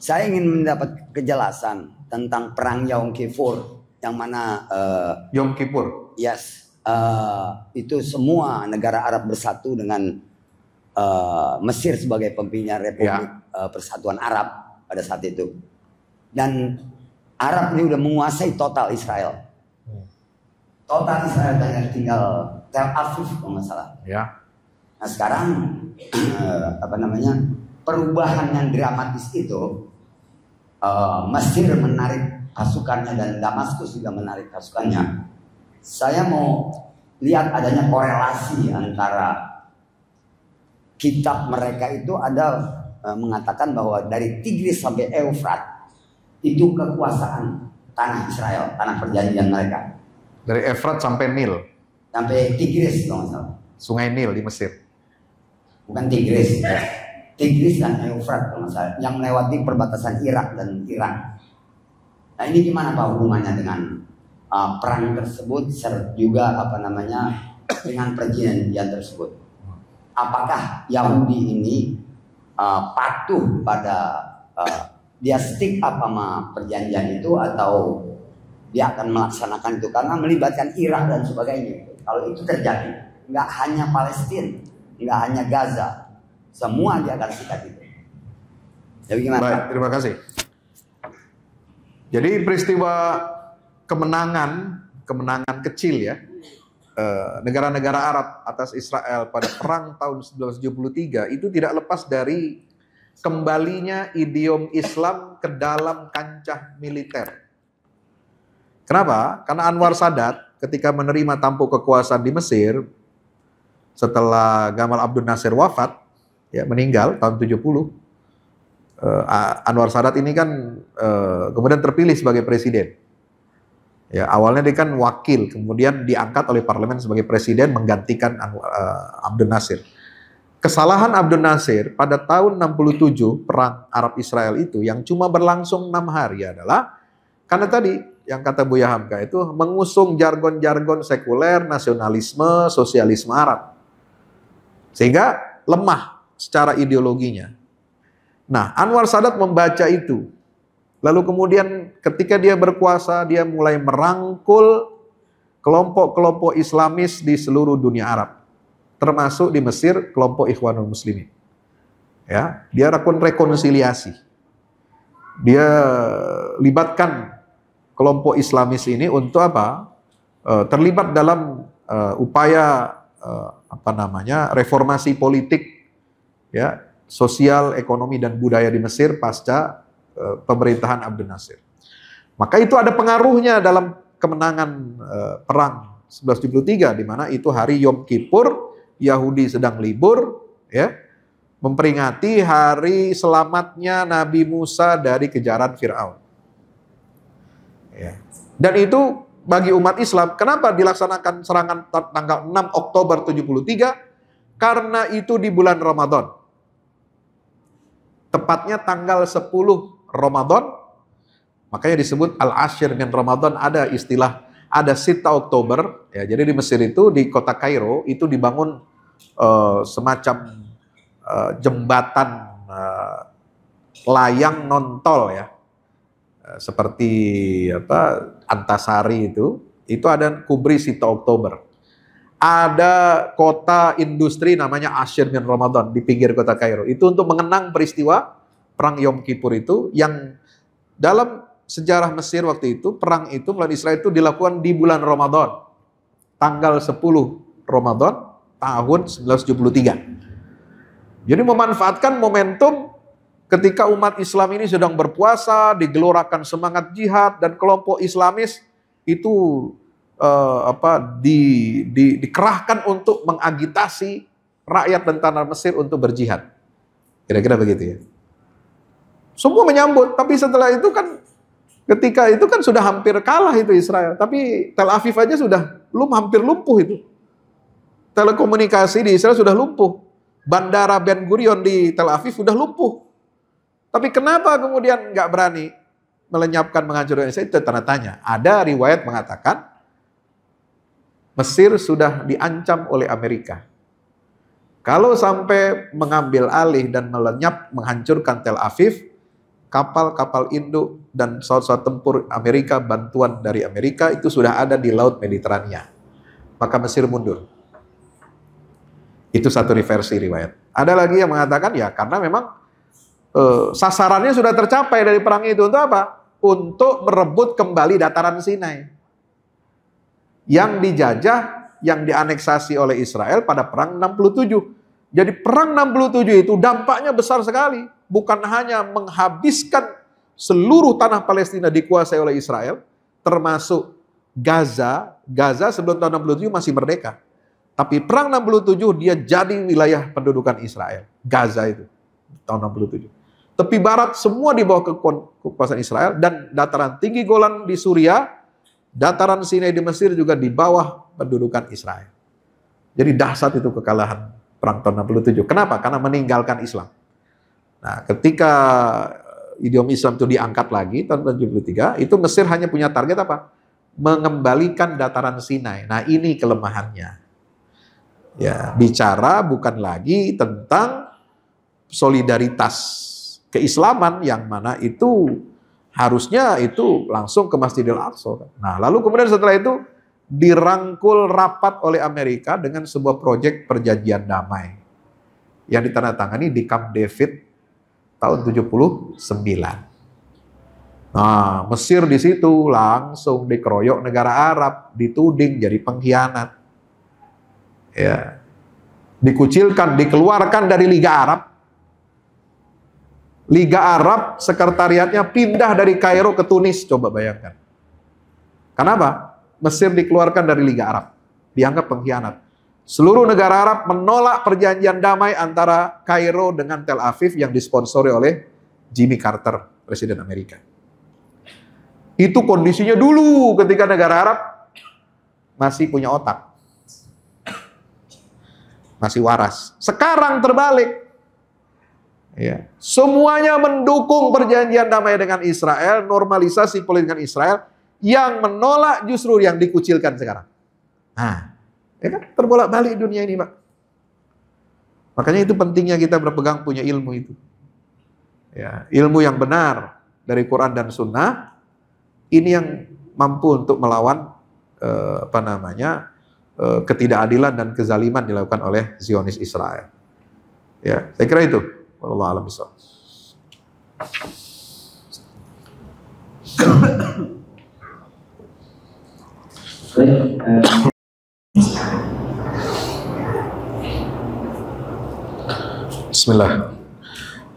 Saya ingin mendapat kejelasan tentang perang Yom Kippur yang mana uh, Yom Kippur yes uh, itu semua negara Arab bersatu dengan uh, Mesir sebagai pemimpinnya Republik yeah. Ya. uh, Persatuan Arab pada saat itu dan Arab ini udah menguasai total Israel total Israel hanya tinggal Tel Aviv kalau nggak salah ya. nah sekarang uh, apa namanya perubahan yang dramatis itu uh, Mesir menarik pasukannya dan Damaskus juga menarik pasukannya saya mau lihat adanya korelasi antara kitab mereka itu ada e, mengatakan bahwa dari Tigris sampai Eufrat itu kekuasaan tanah Israel, tanah perjanjian mereka. Dari Efrat sampai Nil. Sampai Tigris kalau salah. Sungai Nil di Mesir. Bukan Tigris. Ya. Tigris dan Eufrat kalau salah, yang melewati perbatasan Irak dan Iran. Nah ini gimana Pak hubungannya dengan uh, perang tersebut ser juga apa namanya dengan perjanjian tersebut. Apakah Yahudi ini uh, patuh pada uh, dia stick apa sama perjanjian itu atau dia akan melaksanakan itu karena melibatkan Irak dan sebagainya. Kalau itu terjadi, nggak hanya Palestina, nggak hanya Gaza, semua dia akan sikat itu. Jadi gimana? Baik, terima kasih. Jadi peristiwa kemenangan, kemenangan kecil ya, eh, negara-negara Arab atas Israel pada perang tahun 1973 itu tidak lepas dari kembalinya idiom Islam ke dalam kancah militer. Kenapa? Karena Anwar Sadat ketika menerima tampuk kekuasaan di Mesir setelah Gamal Abdul Nasir wafat, ya meninggal tahun 70. Uh, eh, Anwar Sadat ini kan uh, kemudian terpilih sebagai presiden. Ya, awalnya dia kan wakil, kemudian diangkat oleh parlemen sebagai presiden menggantikan uh, Abdul Nasir. Kesalahan Abdul Nasir pada tahun 67 perang Arab Israel itu yang cuma berlangsung enam hari adalah karena tadi yang kata Buya Hamka itu mengusung jargon-jargon sekuler, nasionalisme, sosialisme Arab. Sehingga lemah secara ideologinya. Nah, Anwar Sadat membaca itu Lalu kemudian ketika dia berkuasa, dia mulai merangkul kelompok-kelompok Islamis di seluruh dunia Arab. Termasuk di Mesir, kelompok Ikhwanul Muslimin. Ya, dia rakun rekonsiliasi. Dia libatkan kelompok Islamis ini untuk apa? Eh, terlibat dalam eh, upaya eh, apa namanya? reformasi politik ya, sosial, ekonomi dan budaya di Mesir pasca Eh, pemerintahan Abdul Nasir. Maka itu ada pengaruhnya dalam kemenangan eh, perang 1973 di mana itu hari Yom Kippur, Yahudi sedang libur, ya, memperingati hari selamatnya Nabi Musa dari kejaran Firaun. Ya. Dan itu bagi umat Islam, kenapa dilaksanakan serangan tanggal 6 Oktober 73? Karena itu di bulan Ramadan. Tepatnya tanggal 10 Ramadan, makanya disebut al-ashir min Ramadan ada istilah ada Sita Oktober ya. Jadi di Mesir itu di kota Kairo itu dibangun uh, semacam uh, jembatan uh, layang non tol ya. seperti apa Antasari itu, itu ada Kubri Sita Oktober. Ada kota industri namanya Ashir bin Ramadan di pinggir kota Kairo. Itu untuk mengenang peristiwa perang Yom Kippur itu yang dalam sejarah Mesir waktu itu perang itu melawan Israel itu dilakukan di bulan Ramadan tanggal 10 Ramadan tahun 1973. Jadi memanfaatkan momentum ketika umat Islam ini sedang berpuasa, digelorakan semangat jihad dan kelompok Islamis itu eh, apa di, di, dikerahkan untuk mengagitasi rakyat dan tanah Mesir untuk berjihad. Kira-kira begitu ya. Semua menyambut, tapi setelah itu kan ketika itu kan sudah hampir kalah itu Israel. Tapi Tel Aviv aja sudah belum hampir lumpuh itu. Telekomunikasi di Israel sudah lumpuh. Bandara Ben Gurion di Tel Aviv sudah lumpuh. Tapi kenapa kemudian nggak berani melenyapkan menghancurkan Israel? Itu tanda tanya. Ada riwayat mengatakan Mesir sudah diancam oleh Amerika. Kalau sampai mengambil alih dan melenyap menghancurkan Tel Aviv, kapal-kapal induk dan pesawat-pesawat tempur Amerika, bantuan dari Amerika itu sudah ada di Laut Mediterania. Maka Mesir mundur. Itu satu reversi riwayat. Ada lagi yang mengatakan ya karena memang e, sasarannya sudah tercapai dari perang itu untuk apa? Untuk merebut kembali dataran Sinai. Yang dijajah, yang dianeksasi oleh Israel pada perang 67. Jadi perang 67 itu dampaknya besar sekali bukan hanya menghabiskan seluruh tanah Palestina dikuasai oleh Israel, termasuk Gaza. Gaza sebelum tahun 67 masih merdeka. Tapi perang 67 dia jadi wilayah pendudukan Israel. Gaza itu tahun 67. Tepi barat semua di bawah kekuasaan Israel dan dataran tinggi Golan di Suriah, dataran Sinai di Mesir juga di bawah pendudukan Israel. Jadi dahsyat itu kekalahan perang tahun 67. Kenapa? Karena meninggalkan Islam. Nah, ketika eh, idiom Islam itu diangkat lagi tahun 73, itu Mesir hanya punya target apa? Mengembalikan dataran Sinai. Nah, ini kelemahannya. Ya, bicara bukan lagi tentang solidaritas keislaman yang mana itu harusnya itu langsung ke Masjidil Aqsa. Nah, lalu kemudian setelah itu dirangkul rapat oleh Amerika dengan sebuah proyek perjanjian damai yang ditandatangani di Camp David tahun 79. Nah, Mesir di situ langsung dikeroyok negara Arab, dituding jadi pengkhianat. Ya. Dikucilkan, dikeluarkan dari Liga Arab. Liga Arab sekretariatnya pindah dari Kairo ke Tunis, coba bayangkan. Kenapa? Mesir dikeluarkan dari Liga Arab, dianggap pengkhianat. Seluruh negara Arab menolak perjanjian damai antara Kairo dengan Tel Aviv yang disponsori oleh Jimmy Carter, Presiden Amerika. Itu kondisinya dulu ketika negara Arab masih punya otak. Masih waras. Sekarang terbalik. Ya. Semuanya mendukung perjanjian damai dengan Israel, normalisasi politik dengan Israel, yang menolak justru yang dikucilkan sekarang. Nah, Ya kan? Terbolak-balik dunia ini, Pak. Makanya itu pentingnya kita berpegang punya ilmu itu. Ya, ilmu yang benar dari Quran dan Sunnah ini yang mampu untuk melawan eh, apa namanya eh, ketidakadilan dan kezaliman dilakukan oleh Zionis Israel. Ya, saya kira itu. Allah a'lam Baik, eh, Bismillah.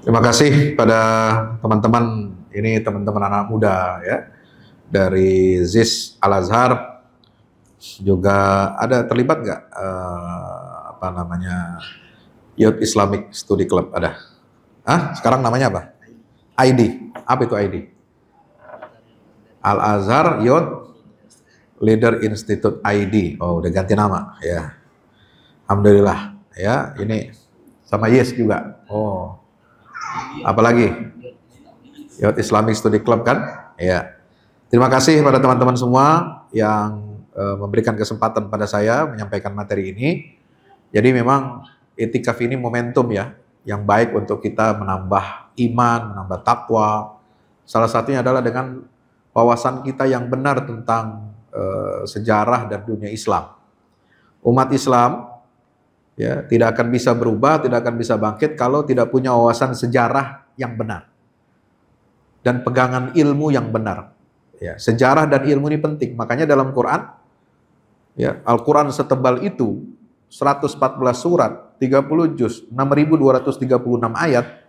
Terima kasih pada teman-teman ini teman-teman anak muda ya dari Ziz Al Azhar juga ada terlibat nggak uh, apa namanya Youth Islamic Study Club ada? Ah sekarang namanya apa? ID apa itu ID? Al Azhar Youth Leader Institute ID. Oh udah ganti nama ya. Alhamdulillah ya ini sama Yes juga. Oh. Apalagi? Yacht Islamic Study Club kan? Ya, Terima kasih pada teman-teman semua yang uh, memberikan kesempatan pada saya menyampaikan materi ini. Jadi memang itikaf ini momentum ya, yang baik untuk kita menambah iman, menambah takwa. Salah satunya adalah dengan wawasan kita yang benar tentang uh, sejarah dan dunia Islam. Umat Islam ya tidak akan bisa berubah, tidak akan bisa bangkit kalau tidak punya wawasan sejarah yang benar dan pegangan ilmu yang benar. Ya, sejarah dan ilmu ini penting. Makanya dalam Quran, ya Al-Quran setebal itu 114 surat, 30 juz, 6.236 ayat,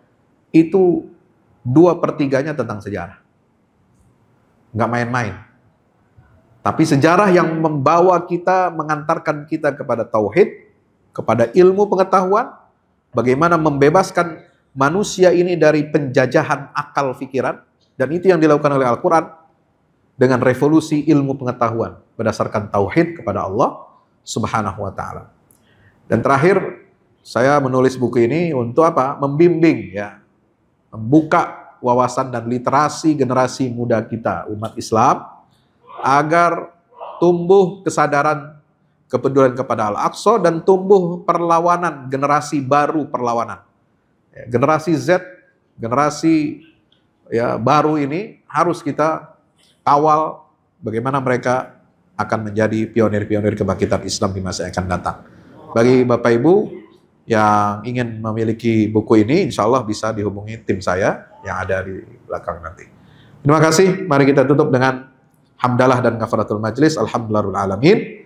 itu dua pertiganya tentang sejarah. Nggak main-main. Tapi sejarah yang membawa kita, mengantarkan kita kepada tauhid, kepada ilmu pengetahuan, bagaimana membebaskan manusia ini dari penjajahan akal fikiran dan itu yang dilakukan oleh Al-Quran dengan revolusi ilmu pengetahuan berdasarkan tauhid kepada Allah Subhanahu wa Ta'ala. Dan terakhir, saya menulis buku ini untuk apa? Membimbing, ya, membuka wawasan dan literasi generasi muda kita, umat Islam, agar tumbuh kesadaran kepedulian kepada Al-Aqsa dan tumbuh perlawanan, generasi baru perlawanan. Ya, generasi Z, generasi ya baru ini harus kita kawal bagaimana mereka akan menjadi pionir-pionir kebangkitan Islam di masa yang akan datang. Bagi Bapak Ibu yang ingin memiliki buku ini, insya Allah bisa dihubungi tim saya yang ada di belakang nanti. Terima kasih. Mari kita tutup dengan hamdalah dan kafaratul majlis. Alhamdulillahirrahmanirrahim.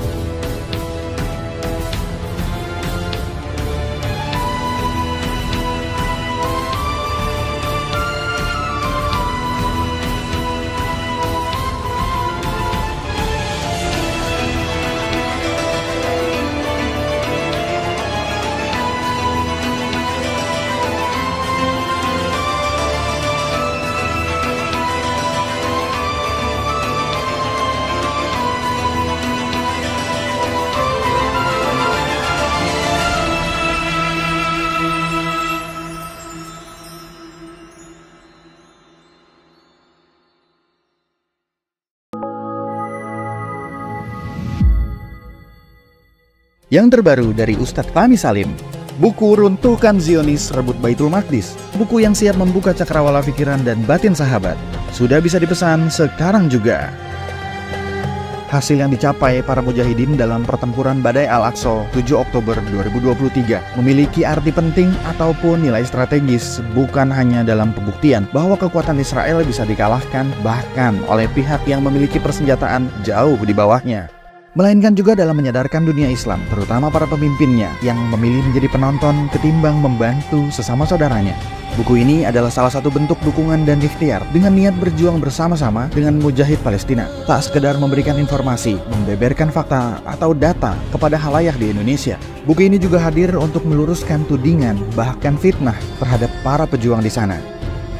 Yang terbaru dari Ustadz Fahmi Salim, buku Runtuhkan Zionis Rebut Baitul Maqdis, buku yang siap membuka cakrawala pikiran dan batin sahabat, sudah bisa dipesan sekarang juga. Hasil yang dicapai para mujahidin dalam pertempuran Badai Al-Aqsa 7 Oktober 2023 memiliki arti penting ataupun nilai strategis bukan hanya dalam pembuktian bahwa kekuatan Israel bisa dikalahkan bahkan oleh pihak yang memiliki persenjataan jauh di bawahnya melainkan juga dalam menyadarkan dunia Islam, terutama para pemimpinnya yang memilih menjadi penonton ketimbang membantu sesama saudaranya. Buku ini adalah salah satu bentuk dukungan dan ikhtiar dengan niat berjuang bersama-sama dengan mujahid Palestina. Tak sekedar memberikan informasi, membeberkan fakta atau data kepada halayak di Indonesia. Buku ini juga hadir untuk meluruskan tudingan bahkan fitnah terhadap para pejuang di sana.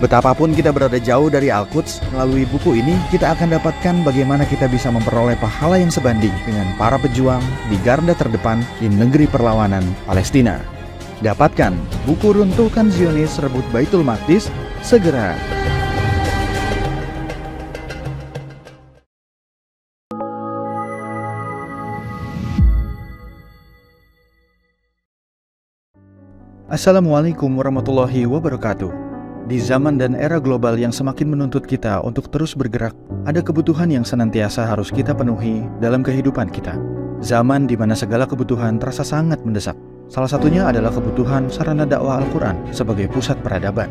Betapapun kita berada jauh dari Al-Quds, melalui buku ini kita akan dapatkan bagaimana kita bisa memperoleh pahala yang sebanding dengan para pejuang di garda terdepan di negeri perlawanan Palestina. Dapatkan buku Runtuhkan Zionis Rebut Baitul Maqdis segera. Assalamualaikum warahmatullahi wabarakatuh. Di zaman dan era global yang semakin menuntut kita untuk terus bergerak, ada kebutuhan yang senantiasa harus kita penuhi dalam kehidupan kita. Zaman di mana segala kebutuhan terasa sangat mendesak. Salah satunya adalah kebutuhan sarana dakwah Al-Quran sebagai pusat peradaban.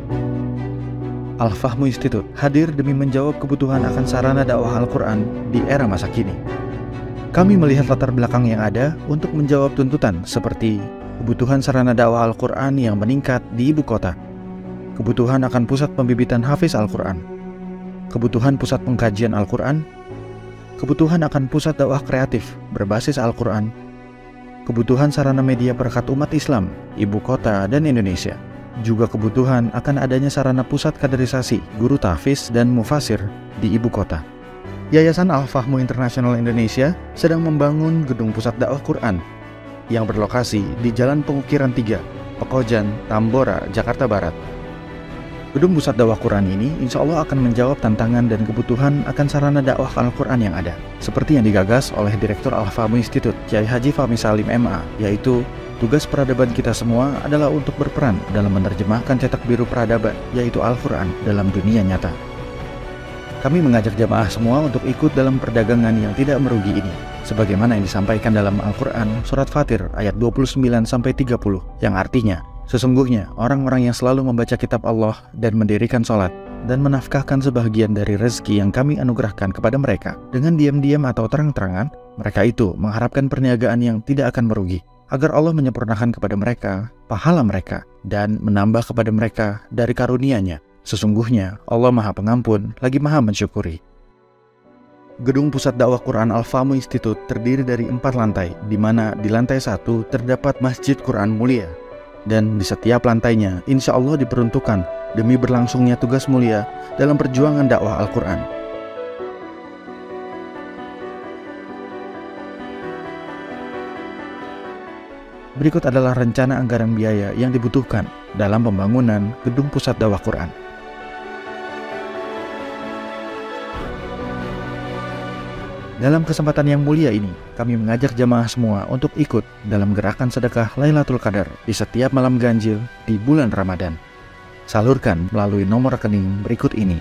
Al-Fahmu Institute hadir demi menjawab kebutuhan akan sarana dakwah Al-Quran di era masa kini. Kami melihat latar belakang yang ada untuk menjawab tuntutan seperti kebutuhan sarana dakwah Al-Quran yang meningkat di ibu kota, kebutuhan akan pusat pembibitan hafiz Al-Quran, kebutuhan pusat pengkajian Al-Quran, kebutuhan akan pusat dakwah kreatif berbasis Al-Quran, kebutuhan sarana media berkat umat Islam, ibu kota, dan Indonesia. Juga kebutuhan akan adanya sarana pusat kaderisasi guru tahfiz dan mufasir di ibu kota. Yayasan Al-Fahmu international Indonesia sedang membangun gedung pusat dakwah Quran yang berlokasi di Jalan Pengukiran 3, Pekojan, Tambora, Jakarta Barat. Gedung Pusat Dakwah Quran ini insya Allah akan menjawab tantangan dan kebutuhan akan sarana dakwah Al-Quran yang ada, seperti yang digagas oleh Direktur al fahmu Institute, Kiai Haji Fahmi Salim MA, yaitu Tugas peradaban kita semua adalah untuk berperan dalam menerjemahkan cetak biru peradaban, yaitu Al-Quran, dalam dunia nyata. Kami mengajak jamaah semua untuk ikut dalam perdagangan yang tidak merugi ini, sebagaimana yang disampaikan dalam Al-Quran Surat Fatir ayat 29-30, yang artinya, Sesungguhnya, orang-orang yang selalu membaca kitab Allah dan mendirikan sholat dan menafkahkan sebagian dari rezeki yang kami anugerahkan kepada mereka dengan diam-diam atau terang-terangan, mereka itu mengharapkan perniagaan yang tidak akan merugi, agar Allah menyempurnakan kepada mereka pahala mereka dan menambah kepada mereka dari karunia-Nya. Sesungguhnya Allah Maha Pengampun lagi Maha Mensyukuri. Gedung Pusat Dakwah Quran Al-Famu Institute terdiri dari empat lantai, di mana di lantai satu terdapat Masjid Quran Mulia, dan di setiap lantainya insya Allah diperuntukkan demi berlangsungnya tugas mulia dalam perjuangan dakwah Al-Quran. Berikut adalah rencana anggaran biaya yang dibutuhkan dalam pembangunan Gedung Pusat Dakwah Quran. Dalam kesempatan yang mulia ini, kami mengajak jamaah semua untuk ikut dalam gerakan sedekah Lailatul Qadar di setiap malam ganjil di bulan Ramadan. Salurkan melalui nomor rekening berikut ini.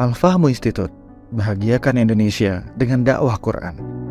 Al-Fahmu Institute, bahagiakan Indonesia dengan dakwah Quran.